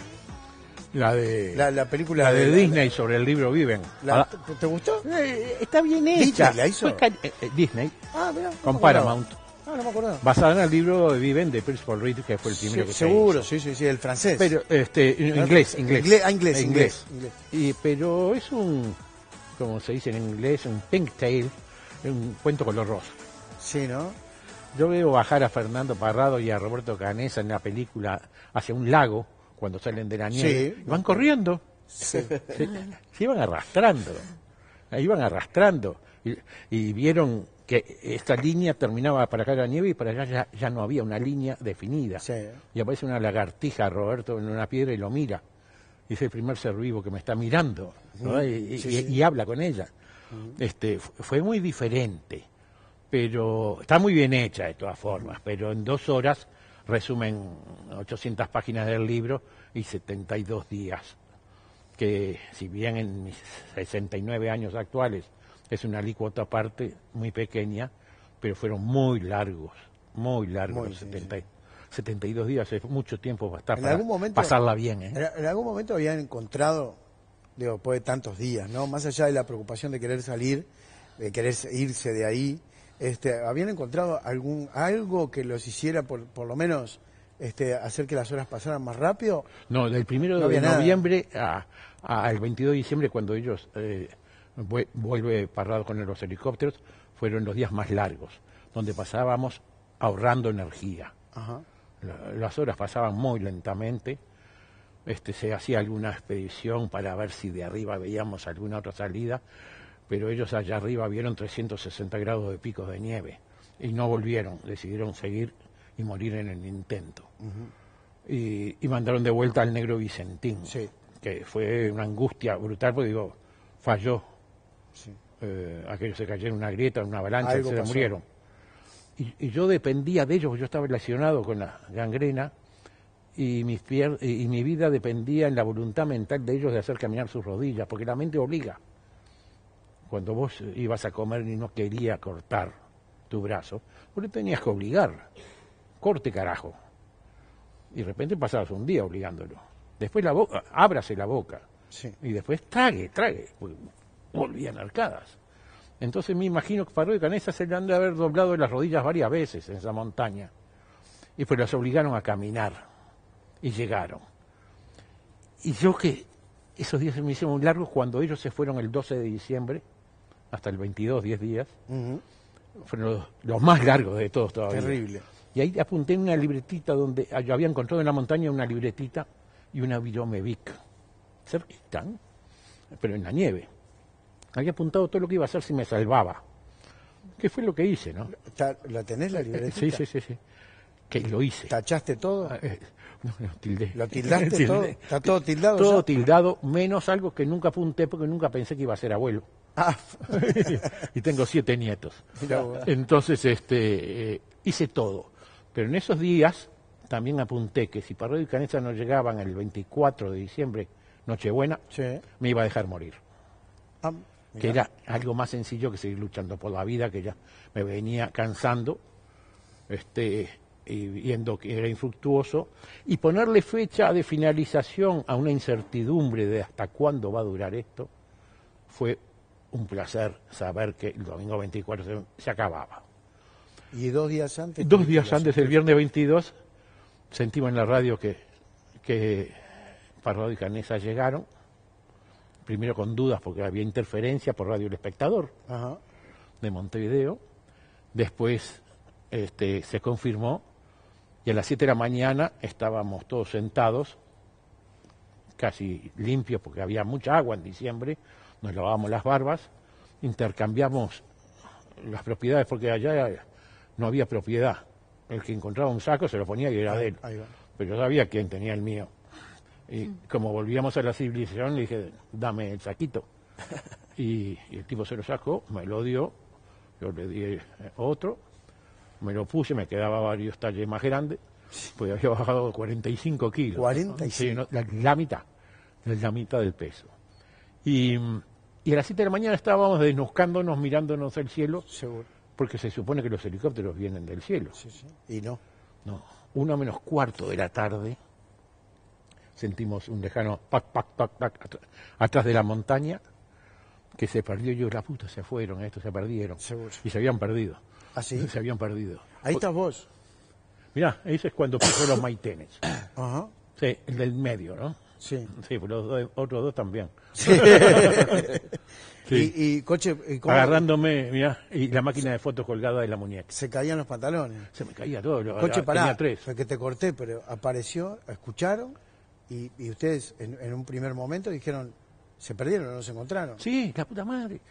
Speaker 2: La de la, película la de, Disney sobre el libro Viven. Ah. ¿Te gustó? Eh, está bien hecha. ¿La hizo? Eh, eh, Disney. Ah, con Paramount no me acuerdo. Basada en el libro de Viven de principal Reed, que fue el primero que Seguro, se hizo. sí, sí, sí, el francés. Pero, este, inglés, ah, inglés. inglés, inglés. Y, pero es un, como se dice en inglés, un pink tale, un cuento color rosa. Sí, ¿no? Yo veo bajar a Fernando Parrado y a Roberto Canesa en la película hacia un lago cuando salen de la nieve. van corriendo. Sí. Se, iban arrastrando. Iban arrastrando. y vieron que esta línea terminaba para acá la nieve y para allá ya, no había una línea definida. Y aparece una lagartija, Roberto, en una piedra y lo mira. Y es el primer ser vivo que me está mirando y, habla con ella. este, fue muy diferente, pero está muy bien hecha de todas formas, pero en dos horas resumen 800 páginas del libro y 72 días, que si bien en mis 69 años actuales es una alícuota aparte, muy pequeña, pero fueron muy largos, muy largos 72 días, es mucho tiempo para pasarla bien. ¿eh?
Speaker 1: En algún momento habían encontrado, digo, después de tantos días, ¿no? Más allá de la preocupación de querer salir, de querer irse de ahí, este, habían encontrado algún algo que los hiciera por, por lo menos este, hacer que las horas pasaran más rápido?
Speaker 2: No, del primero de noviembre al 22 de diciembre, cuando ellos eh, vuelve parado con los helicópteros, fueron los días más largos, donde pasábamos ahorrando energía. las horas pasaban muy lentamente. Este, se hacía alguna expedición para ver si de arriba veíamos alguna otra salida, pero ellos allá arriba vieron 360 grados de picos de nieve y no volvieron, decidieron seguir y morir en el intento. y, mandaron de vuelta al negro Vicentín, que fue una angustia brutal, porque digo, falló, eh, aquellos se cayeron en una grieta, en una avalancha, y se murieron. Y, yo dependía de ellos, yo estaba relacionado con la gangrena y, mis pier y mi vida dependía en la voluntad mental de ellos de hacer caminar sus rodillas, porque la mente obliga. Cuando vos ibas a comer y no quería cortar tu brazo, vos le tenías que obligar. Corte carajo. Y de repente pasabas un día obligándolo. Después la boca, ábrase la boca. Y después trague, trague volvían arcadas. Entonces me imagino que Paró y Canesa se le han de haber doblado las rodillas varias veces en esa montaña. Y pues las obligaron a caminar. Y llegaron. Y yo que esos días se me hicieron muy largos cuando ellos se fueron el 12 de diciembre, hasta el 22, 10 días. Fueron los, más largos de todos todavía. Terrible. Y ahí apunté en una libretita donde yo había encontrado en la montaña una libretita y una Viromevic. Cerquita, ¿eh? pero en la nieve. Había apuntado todo lo que iba a hacer si me salvaba. ¿Qué fue lo que hice, no? ¿La tenés la eh, eh, libreta? Sí, sí, sí, Que lo hice. ¿Tachaste todo? Ah, eh, no, no, tildé. ¿Lo tildaste todo? ¿Está todo tildado? Todo tildado, menos algo que nunca apunté porque nunca pensé que iba a ser abuelo. Ah. y tengo siete nietos. Entonces, este, hice todo. Pero en esos días también apunté que si parro y Canessa no llegaban el 24 de diciembre, Nochebuena, me iba a dejar morir. Ah, que era algo más sencillo que seguir luchando por la vida, que ya me venía cansando, este, y viendo que era infructuoso, y ponerle fecha de finalización a una incertidumbre de hasta cuándo va a durar esto, fue un placer saber que el domingo 24 se, acababa. ¿Y dos días antes? Dos días antes, el viernes 22, sentimos en la radio que, que Parrado y Canesa llegaron primero con dudas porque había interferencia por Radio El Espectador de Montevideo, después este, se confirmó y a las 7 de la mañana estábamos todos sentados, casi limpios porque había mucha agua en diciembre, nos lavábamos las barbas, intercambiamos las propiedades porque allá no había propiedad. El que encontraba un saco se lo ponía y era de él. Pero yo sabía quién tenía el mío. Y mm. como volvíamos a la civilización, le dije, dame el saquito. y, el tipo se lo sacó, me lo dio, yo le di eh, otro, me lo puse, me quedaba varios talles más grandes, pues había bajado 45 kilos. 45. la, mitad, la mitad del peso. Y, a las 7 de la mañana estábamos desnuscándonos, mirándonos el cielo. Porque se supone que los helicópteros vienen del cielo. Sí, sí. Y no. No. Una menos cuarto de la tarde sentimos un lejano pac, pac, pac, pac, atrás de la montaña, que se perdió. Yo, la puta, se fueron, esto se perdieron. Y se habían perdido. Así. ¿Ah, se habían perdido. Ahí estás vos. Mirá, ese es cuando pasó los maitenes. Sí, el del medio, ¿no? Sí. Sí, los otros dos también. Y, coche. Eh, Agarrándome, mira y la máquina de fotos colgada de la muñeca. Se caían los pantalones. Se me caía todo. Coche, pará. Tenía tres.
Speaker 1: que te corté, pero apareció, escucharon. Y, ustedes en, un primer momento
Speaker 2: dijeron, se perdieron, no se encontraron. Sí, la puta madre.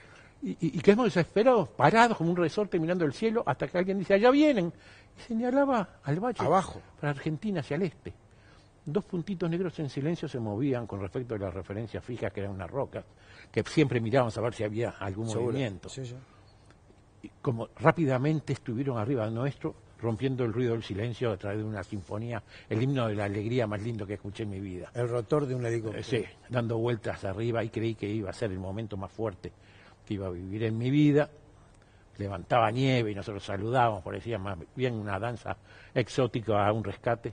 Speaker 2: Y, y, quedamos desesperados, parados como un resorte mirando el cielo, hasta que alguien dice, allá vienen. Y señalaba al valle. Abajo. Para Argentina, hacia el este. Dos puntitos negros en silencio se movían con respecto a las referencias fijas que eran unas rocas, que siempre mirábamos a ver si había algún movimiento. Sí, Y como rápidamente estuvieron arriba de nuestro, rompiendo el ruido del silencio a través de una sinfonía, el himno de la alegría más lindo que escuché en mi vida. El rotor de un helicóptero. Sí, dando vueltas arriba y creí que iba a ser el momento más fuerte que iba a vivir en mi vida. Levantaba nieve y nosotros saludábamos, parecía más bien una danza exótica a un rescate.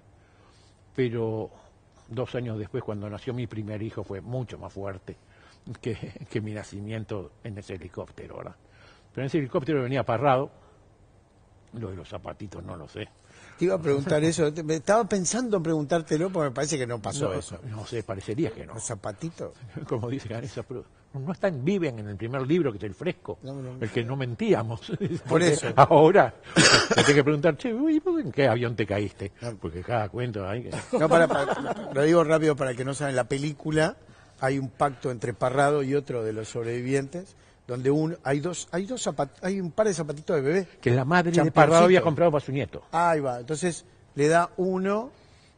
Speaker 2: Pero dos años después, cuando nació mi primer hijo, fue mucho más fuerte que, mi nacimiento en ese helicóptero. Pero en ese helicóptero venía parrado lo de los zapatitos no lo sé. Te iba a preguntar eso, me estaba pensando en preguntártelo, pero me parece que no pasó eso. No sé, parecería que no. Los zapatitos. Como dice Vanessa, no están, viven en el primer libro que es el fresco, el que no mentíamos. Por eso. Ahora, tengo que preguntar, ¿en qué avión te caíste? Ah. Porque cada cuento No, lo digo rápido para que no saben, la película
Speaker 1: hay un pacto entre Parrado y otro de los sobrevivientes donde un, hay dos, hay dos hay un par de zapatitos de bebé. Que la madre de Parrado había comprado para su nieto. Ahí va, entonces le da uno,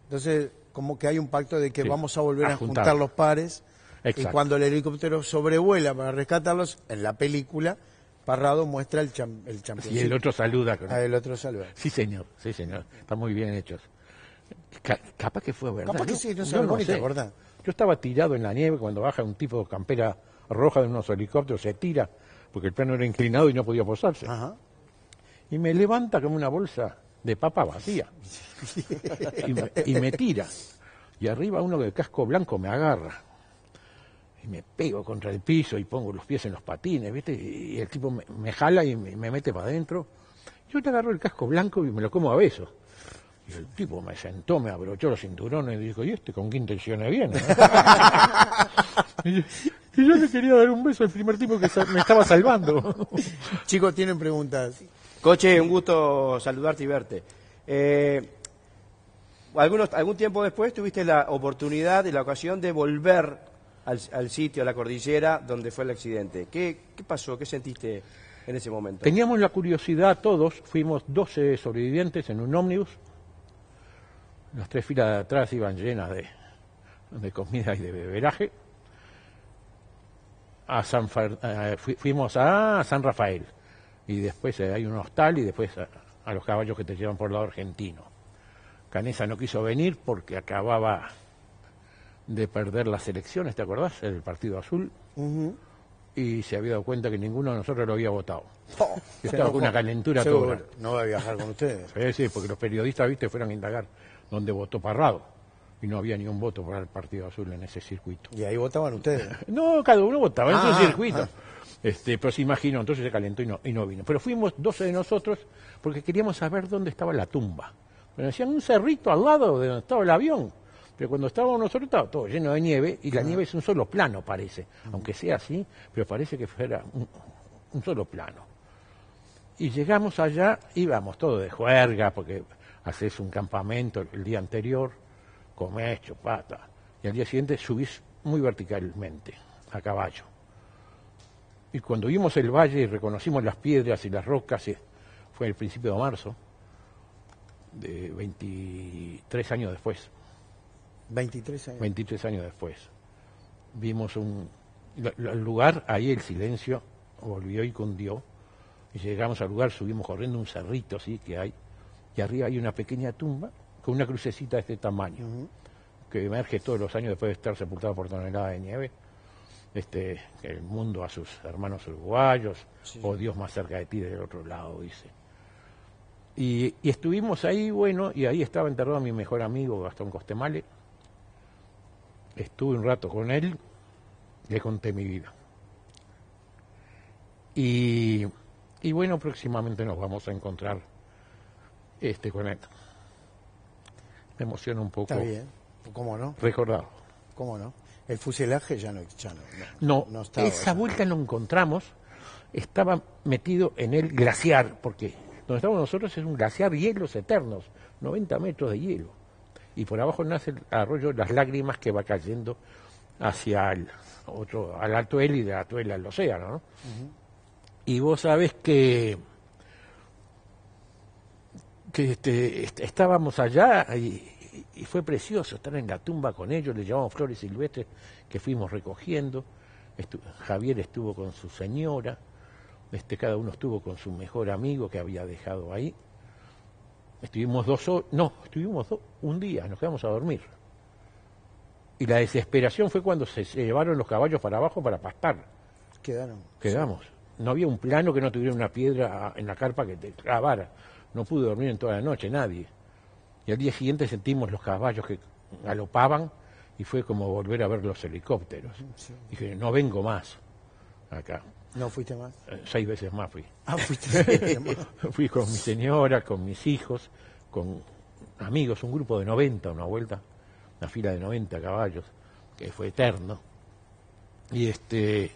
Speaker 1: entonces como que hay un pacto de que vamos a volver a, juntar. los pares. Y cuando el helicóptero sobrevuela para rescatarlos, en la película, Parrado muestra el, cham, el Y el otro saluda.
Speaker 2: Ah, el otro saluda. Sí, señor, sí, señor. está muy bien hechos. capaz que fue verdad. sí, ¿verdad? Yo estaba tirado en la nieve cuando baja un tipo de campera roja de unos helicópteros, se tira, porque el plano era inclinado y no podía posarse. Y me levanta como una bolsa de papa vacía. y, me, tira. Y arriba uno del casco blanco me agarra y me pego contra el piso y pongo los pies en los patines, ¿viste? Y el tipo me, jala y me, mete para adentro. Yo te agarro el casco blanco y me lo como a besos. Y el tipo me sentó, me abrochó los cinturones y dijo, ¿y este con qué intenciones viene? Y yo le quería dar un beso al primer tipo que me estaba salvando.
Speaker 1: Chicos, tienen preguntas. Coche, un gusto saludarte y verte. Eh, algunos, algún tiempo después tuviste la oportunidad y la ocasión de volver al, sitio, a la cordillera donde fue el accidente. ¿Qué, pasó? ¿Qué sentiste en ese momento? Teníamos
Speaker 2: la curiosidad todos, fuimos 12 sobrevivientes en un ómnibus. Las tres filas de atrás iban llenas de, de comida y de beberaje a San eh, fuimos a San Rafael y después eh, hay un hostal y después a, los caballos que te llevan por el lado argentino. Canesa no quiso venir porque acababa de perder las elecciones, ¿te acordás? El Partido Azul. Y se había dado cuenta que ninguno de nosotros lo había votado. Oh, estaba con una calentura toda.
Speaker 1: No voy a viajar con ustedes. Sí, sí, porque los
Speaker 2: periodistas, viste, fueron a indagar dónde votó Parrado y no había ni un voto para el Partido Azul en ese circuito. ¿Y ahí votaban ustedes? no, cada uno votaba en su ah, circuito. Ah. Este, pero se imaginó, entonces se calentó y no, vino. Pero fuimos 12 de nosotros porque queríamos saber dónde estaba la tumba. Pero decían un cerrito al lado de donde estaba el avión. Pero cuando estábamos nosotros estaba todo lleno de nieve y la nieve es un solo plano, parece. Mm. Aunque sea así, pero parece que fuera un, un solo plano. Y llegamos allá, íbamos todo de juerga porque haces un campamento el día anterior hecho pata, y al día siguiente subís muy verticalmente, a caballo. Y cuando vimos el valle y reconocimos las piedras y las rocas, eh, fue el principio de marzo, de 23 años después.
Speaker 1: 23 años.
Speaker 2: 23 años después. Vimos un... El lugar, ahí el silencio volvió y cundió. Y llegamos al lugar, subimos corriendo un cerrito así que hay, y arriba hay una pequeña tumba con una crucecita de este tamaño, que emerge todos los años después de estar sepultado por toneladas de nieve. Este, el mundo a sus hermanos uruguayos, o Dios más cerca de ti del otro lado, dice. Y, estuvimos ahí, bueno, y ahí estaba enterrado mi mejor amigo Gastón Costemale. Estuve un rato con él, le conté mi vida. Y, y bueno, próximamente nos vamos a encontrar este, con él me emociona un poco. Está bien, ¿cómo no? Recordado.
Speaker 1: ¿Cómo no? El fuselaje
Speaker 2: ya no, ya no, no, esa vuelta no encontramos, estaba metido en el glaciar, porque donde estamos nosotros es un glaciar hielos eternos, 90 metros de hielo. Y por abajo nace el arroyo Las Lágrimas que va cayendo hacia el otro, al Alto él y de la tuela al océano. ¿no? Y vos sabés que que este, estábamos allá y, fue precioso estar en tumba con ellos, le llevamos flores silvestres que fuimos recogiendo, Javier estuvo con su señora, este, cada uno estuvo con su mejor amigo que había dejado ahí. Estuvimos dos horas, no, estuvimos un día, nos quedamos a dormir. Y la desesperación fue cuando se, llevaron los caballos para abajo para pastar. Quedaron. Quedamos. No había un plano que no tuviera una piedra en la carpa que te clavara no pude dormir en toda la noche, nadie. Y al día siguiente sentimos los caballos que galopaban y fue como volver a ver los helicópteros. Dije, no vengo más acá. ¿No fuiste más? Eh, seis veces más fui. Ah, fuiste fui con mi señora, con mis hijos, con amigos, un grupo de 90, una vuelta, una fila de 90 caballos, que fue eterno. Y este,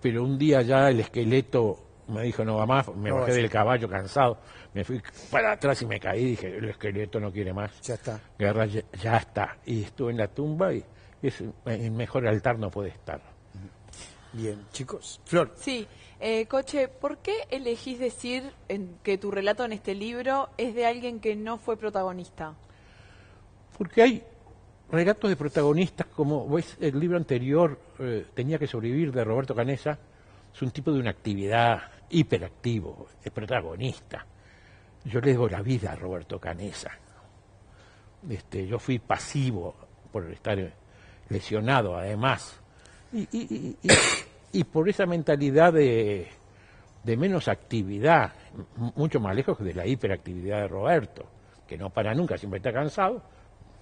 Speaker 2: pero un día ya el esqueleto me dijo, no va más, me bajé del caballo cansado, me fui para atrás y me caí, dije, el esqueleto no quiere más. Ya está. ya, está. Y estuve en la tumba y, es, el mejor altar no puede estar. Bien, chicos. Flor. Sí, eh, Coche, ¿por qué elegís decir en que tu relato en este libro es de alguien que no fue protagonista? Porque hay relatos de protagonistas, como el libro anterior eh, tenía que sobrevivir de Roberto Canesa, es un tipo de una actividad hiperactivo, es protagonista. Yo le debo la vida a Roberto Canesa. Este, yo fui pasivo por estar lesionado, además. Y, por esa mentalidad de, menos actividad, mucho más lejos de la hiperactividad de Roberto, que no para nunca, siempre está cansado,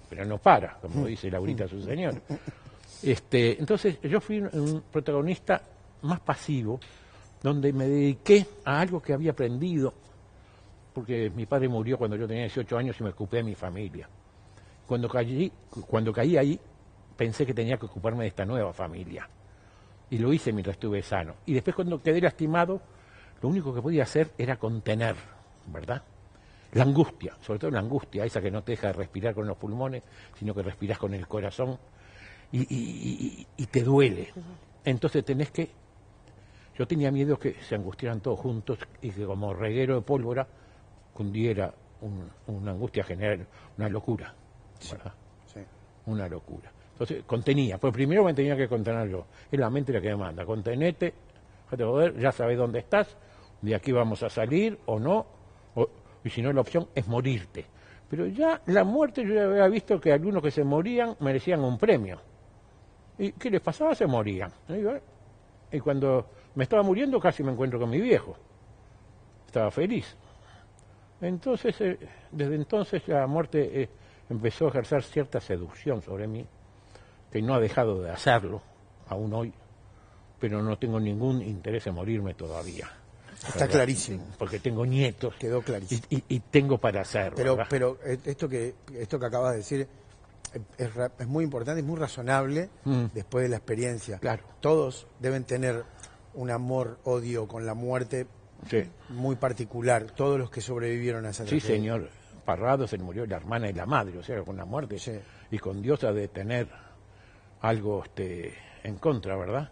Speaker 2: pero no para, como dice Laurita su señor. Este, entonces yo fui un protagonista más pasivo, donde me dediqué a algo que había aprendido, porque mi padre murió cuando yo tenía 18 años y me ocupé de mi familia. Cuando caí, cuando caí ahí, pensé que tenía que ocuparme de esta nueva familia. Y lo hice mientras estuve sano. Y después cuando quedé lastimado, lo único que podía hacer era contener, ¿verdad? La angustia, sobre todo la angustia, esa que no te deja de respirar con los pulmones, sino que respiras con el corazón y te duele. Entonces tenés que yo tenía miedo que se angustiaran todos juntos y que como reguero de pólvora cundiera una angustia general, una locura. Una locura. Entonces, contenía. Pues primero me tenía que contener yo. Es la mente la que me manda. Contenete, ya sabes dónde estás, de aquí vamos a salir o no. y si no, la opción es morirte. Pero ya la muerte, yo ya había visto que algunos que se morían merecían un premio. ¿Y qué les pasaba? Se morían. Y cuando me estaba muriendo, casi me encuentro con mi viejo. Estaba feliz. Entonces, eh, desde entonces la muerte eh, empezó a ejercer cierta seducción sobre mí, que no ha dejado de hacerlo, aún hoy, pero no tengo ningún interés en morirme todavía. Está clarísimo. Porque tengo nietos. Quedó clarísimo. Y, tengo para hacer. Pero,
Speaker 1: pero eh, esto que, esto que acabas de decir es, muy importante, es muy razonable mm. después de la experiencia. Claro. Todos deben tener un amor-odio con la muerte muy particular, todos los que sobrevivieron a esa Sí, señor.
Speaker 2: Parrado se murió la hermana y la madre, o sea, con la muerte. Y con Dios ha de tener algo este, en contra, ¿verdad?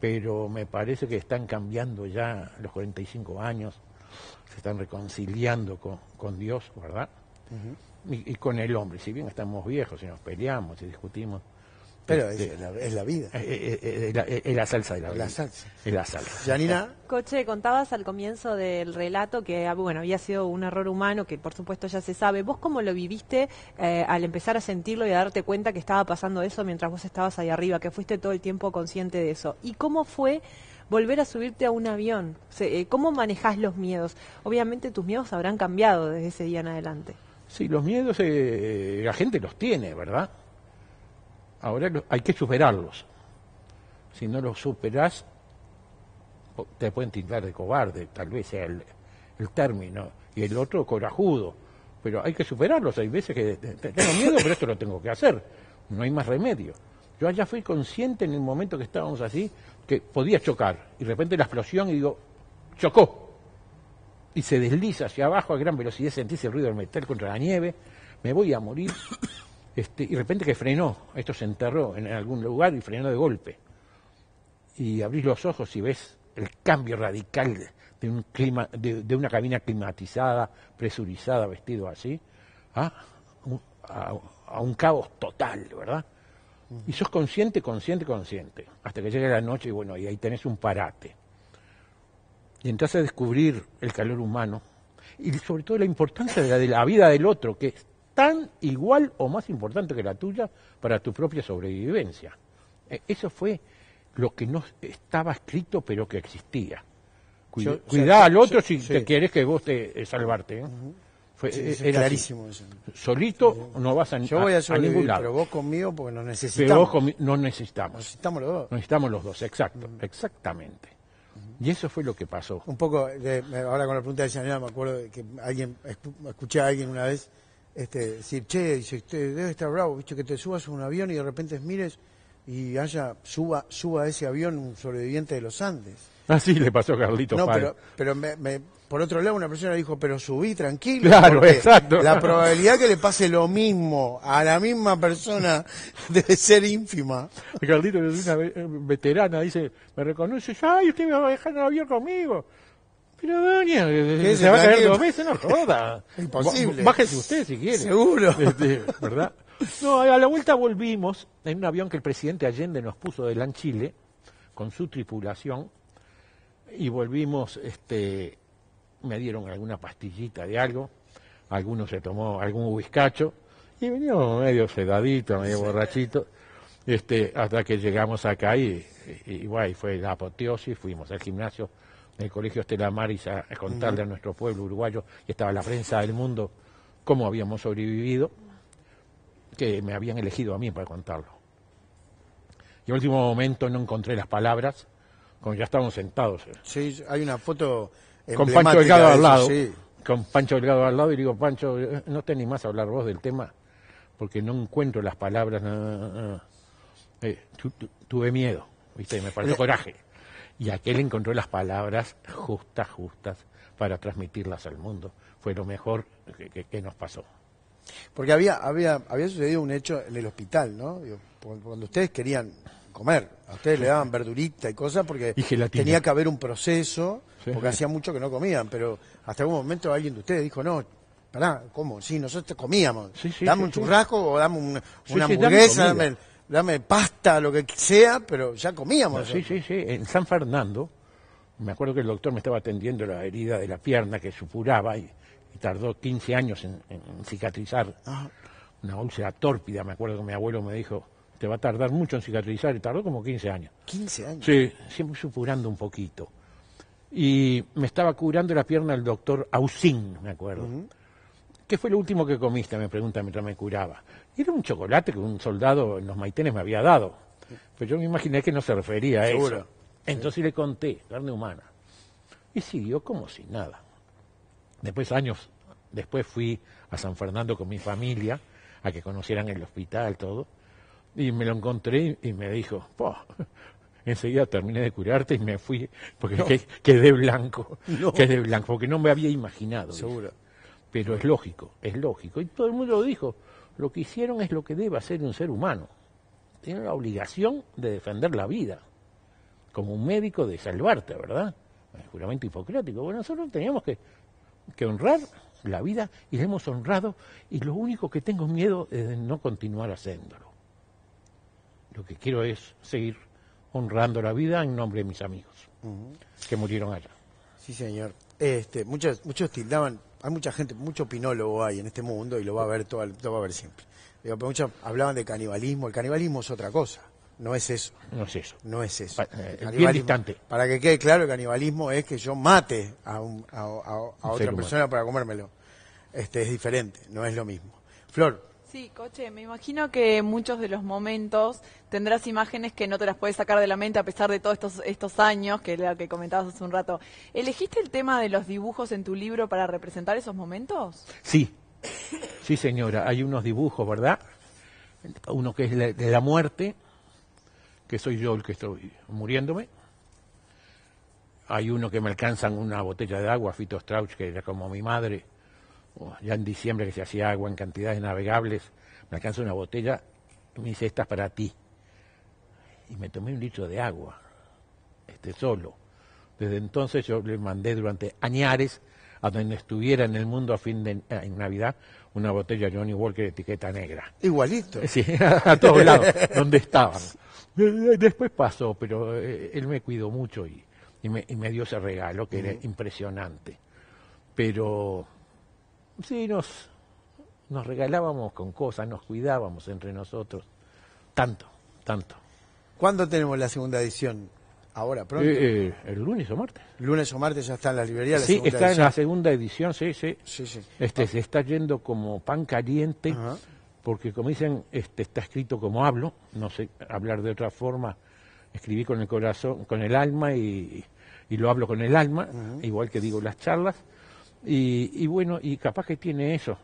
Speaker 2: Pero me parece que están cambiando ya los 45 años, se están reconciliando con, con Dios, ¿verdad? y, y, con el hombre, si bien estamos viejos y nos peleamos y discutimos, pero este, es, la, vida. Eh, eh, eh, es, la, salsa de la vida. La salsa. Es la salsa. Coche, contabas al comienzo del relato que ah, bueno, había sido un error humano que por supuesto ya se sabe. ¿Vos cómo lo viviste al empezar a sentirlo y a darte cuenta que estaba pasando eso mientras vos estabas ahí arriba, que fuiste todo el tiempo consciente de eso? ¿Y cómo fue volver a subirte a un avión? ¿Cómo manejás los miedos? Obviamente tus miedos habrán cambiado desde ese día en adelante. Sí, los miedos la gente los tiene, ¿verdad? Ahora hay que superarlos. Si no los superás, te pueden tildar de cobarde, tal vez sea el, el término, y el otro corajudo. Pero hay que superarlos. Hay veces que tengo miedo, pero esto lo tengo que hacer. No hay más remedio. Yo allá fui consciente en el momento que estábamos así que podía chocar. Y de repente la explosión y digo, chocó. Y se desliza hacia abajo a gran velocidad, sentí ese ruido del metal contra la nieve. Me voy a morir. Este, y de repente que frenó, esto se enterró en algún lugar y frenó de golpe. Y abrís los ojos y ves el cambio radical de, un clima, de, una cabina climatizada, presurizada, vestido así, a, un caos total, ¿verdad? Y sos consciente, consciente, consciente, hasta que llega la noche y bueno, y ahí tenés un parate. Y entras a descubrir el calor humano y sobre todo la importancia de la, de la vida del otro, que es tan igual o más importante que la tuya para tu propia sobrevivencia. E, eso fue lo que no estaba escrito pero que existía.
Speaker 1: cuidá al otro si te
Speaker 2: quieres que vos te eh, salvarte. ¿eh? Fue, eh, clarísimo eso. Solito no vas a, yo voy a, Pero vos
Speaker 1: conmigo porque nos necesitamos. Pero vos
Speaker 2: conmigo, no necesitamos. necesitamos los dos. necesitamos los dos, exacto, exactamente. Y eso fue lo que pasó.
Speaker 1: Un poco, ahora con la pregunta de Janela me acuerdo que alguien, escuché a alguien una vez este, decir, che, dice, este, debe estar bravo, viste, que te subas a un avión y de repente mires y haya, suba, suba a ese avión un sobreviviente de los Andes.
Speaker 2: Así le pasó a Carlitos No,
Speaker 1: pero, por otro lado una persona dijo, pero subí tranquilo. Claro, exacto. La probabilidad que le pase lo mismo a la misma persona debe ser ínfima. es una
Speaker 2: veterana, dice, me reconoce, ay, usted me va a dejar en el avión conmigo. Pero doña, eh, se eh, va a caer dos veces, no joda. Imposible. Bájese usted si quiere. Seguro. Este, ¿Verdad? No, a la vuelta volvimos en un avión que el presidente Allende nos puso de LAN con su tripulación y volvimos, este, me dieron alguna pastillita de algo, alguno se tomó algún whiskacho y venimos medio sedadito, medio borrachito, este, hasta que llegamos acá y, y, fue la apoteosis, fuimos al gimnasio en el Colegio Estela Maris a, contarle a nuestro pueblo uruguayo, y estaba la prensa del mundo, cómo habíamos sobrevivido, que me habían elegido a mí para contarlo. Y en último momento no encontré las palabras, como ya estábamos sentados. Eh.
Speaker 1: Sí, hay una
Speaker 2: foto con Pancho Delgado al lado. Con Pancho Delgado al lado y digo, Pancho, no te más a hablar vos del tema, porque no encuentro las palabras. Eh, tuve miedo, ¿viste? me pareció eh, coraje. Y aquel encontró las palabras justas, justas, para transmitirlas al mundo. Fue lo mejor que, nos pasó. Porque
Speaker 1: había, había, había sucedido un hecho en el hospital, ¿no? Cuando ustedes querían comer, a ustedes le daban verdurita y cosas porque tenía que haber un proceso, porque hacía mucho que no comían, pero hasta algún momento alguien de ustedes dijo, no, pará, ¿cómo? Sí, nosotros comíamos, damos un churrasco o damos una hamburguesa, dame pasta, lo que sea, pero ya comíamos. sí, sí,
Speaker 2: sí. En San Fernando, me acuerdo que el doctor me estaba atendiendo la herida de la pierna que supuraba y, tardó 15 años en, cicatrizar. Ah. Una úlcera tórpida, me acuerdo que mi abuelo me dijo, te va a tardar mucho en cicatrizar, y tardó como 15 años. 15 años. Sí, siempre supurando un poquito. Y me estaba curando la pierna el doctor Ausín, me acuerdo. ¿Qué fue lo último que comiste? Me pregunta mientras me curaba. Era un chocolate que un soldado en los maitenes me había dado. Pero yo me imaginé que no se refería a eso. Entonces le conté, carne humana. Y siguió como si nada. Después, años después, fui a San Fernando con mi familia, a que conocieran el hospital, todo. Y me lo encontré y me dijo, enseguida terminé de curarte y me fui, porque quedé blanco, quedé blanco, porque no me había imaginado. Seguro. Pero es lógico, es lógico. Y todo el mundo lo dijo. Lo que hicieron es lo que debe hacer un ser humano. Tiene la obligación de defender la vida, como un médico de salvarte, ¿verdad? El juramento hipocrático. Bueno, nosotros teníamos que, honrar la vida y la hemos honrado y lo único que tengo miedo es de no continuar haciéndolo. Lo que quiero es seguir honrando la vida en nombre de mis amigos que murieron allá. Sí, señor.
Speaker 1: Este, muchos, muchos tildaban hay mucha gente, mucho opinólogo hay en este mundo y lo va a ver todo, lo va a ver siempre. Digo, hablaban de canibalismo, el canibalismo es otra cosa. No es eso. No es eso. No es eso. Eh, para que quede claro, el canibalismo es que yo mate a, a otra persona para comérmelo. Este es diferente, no es lo mismo. Flor,
Speaker 2: Sí, coche, me imagino que muchos de los momentos tendrás imágenes que no te las puedes sacar de la mente a pesar de todos estos, estos años, que era lo que comentabas hace un rato. ¿Elegiste el tema de los dibujos en tu libro para representar esos momentos? Sí, sí señora, hay unos dibujos, ¿verdad? Uno que es de la, muerte, que soy yo el que estoy muriéndome. Hay uno que me alcanzan una botella de agua, Fito Strauch, que era como mi madre ya en diciembre que se hacía agua en cantidades navegables, me alcanza una botella y me dice, esta es para ti. Y me tomé un litro de agua, este solo. Desde entonces yo le mandé durante añares a donde estuviera en el mundo a fin de eh, en Navidad una botella Johnny Walker de etiqueta negra. Igualito. Sí, a todos lados, donde estaban. Eh, después pasó, pero eh, él me cuidó mucho y, me, dio ese regalo que era impresionante. Pero Sí, nos, nos regalábamos con cosas, nos cuidábamos entre nosotros. Tanto, tanto. ¿Cuándo tenemos la segunda edición?
Speaker 1: ¿Ahora pronto? Eh,
Speaker 2: eh, el lunes o martes. Lunes o martes ya está en la librería. sí, está en la segunda edición, sí, sí. Este, Se está yendo como pan caliente, porque como dicen, este, está escrito como hablo, no sé hablar de otra forma. Escribí con el corazón, con el alma y, lo hablo con el alma, igual que digo las charlas. Y, bueno, y capaz que tiene eso,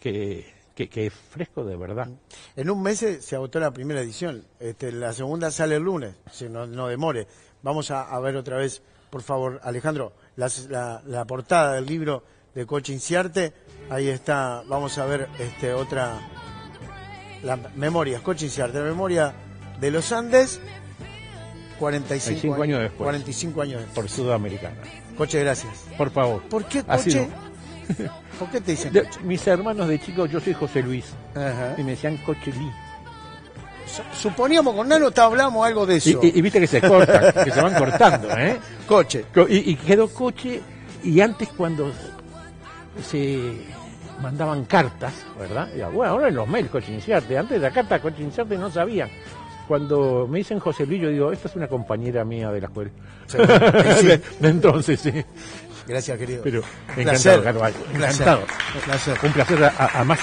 Speaker 2: que, que, es
Speaker 1: fresco de verdad. En un mes se agotó la primera edición, este, la segunda sale el lunes, si no, no demore. Vamos a, ver otra vez, por favor, Alejandro, la, portada del libro de Coche ahí está, vamos a ver este, otra, la memoria, Coche Ciarte, la memoria de los Andes,
Speaker 2: 45 años, 45 años después. Por Sudamericana. Coche, gracias. Por favor. ¿Por qué coche? ¿Por qué te dicen Mis hermanos de chicos, yo soy José Luis. Y me decían Coche Lee. Suponíamos con Nano te hablamos algo de eso. Y, y, viste que se cortan, que se van cortando, ¿eh? Coche. Y, quedó coche, y antes cuando se mandaban cartas, ¿verdad? bueno, ahora en los mails, coche inserte. Antes de la carta, coche inserte no sabían cuando me dicen José Luis, yo digo, esta es una compañera mía de la escuela. De, entonces, sí. Gracias, querido. Pero, encantado, Carvalho. Encantado. Placer. Un placer a, más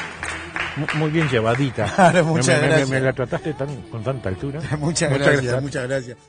Speaker 2: muy bien llevadita. muchas gracias. Me, la trataste tan, con tanta altura. muchas, gracias,
Speaker 1: muchas gracias.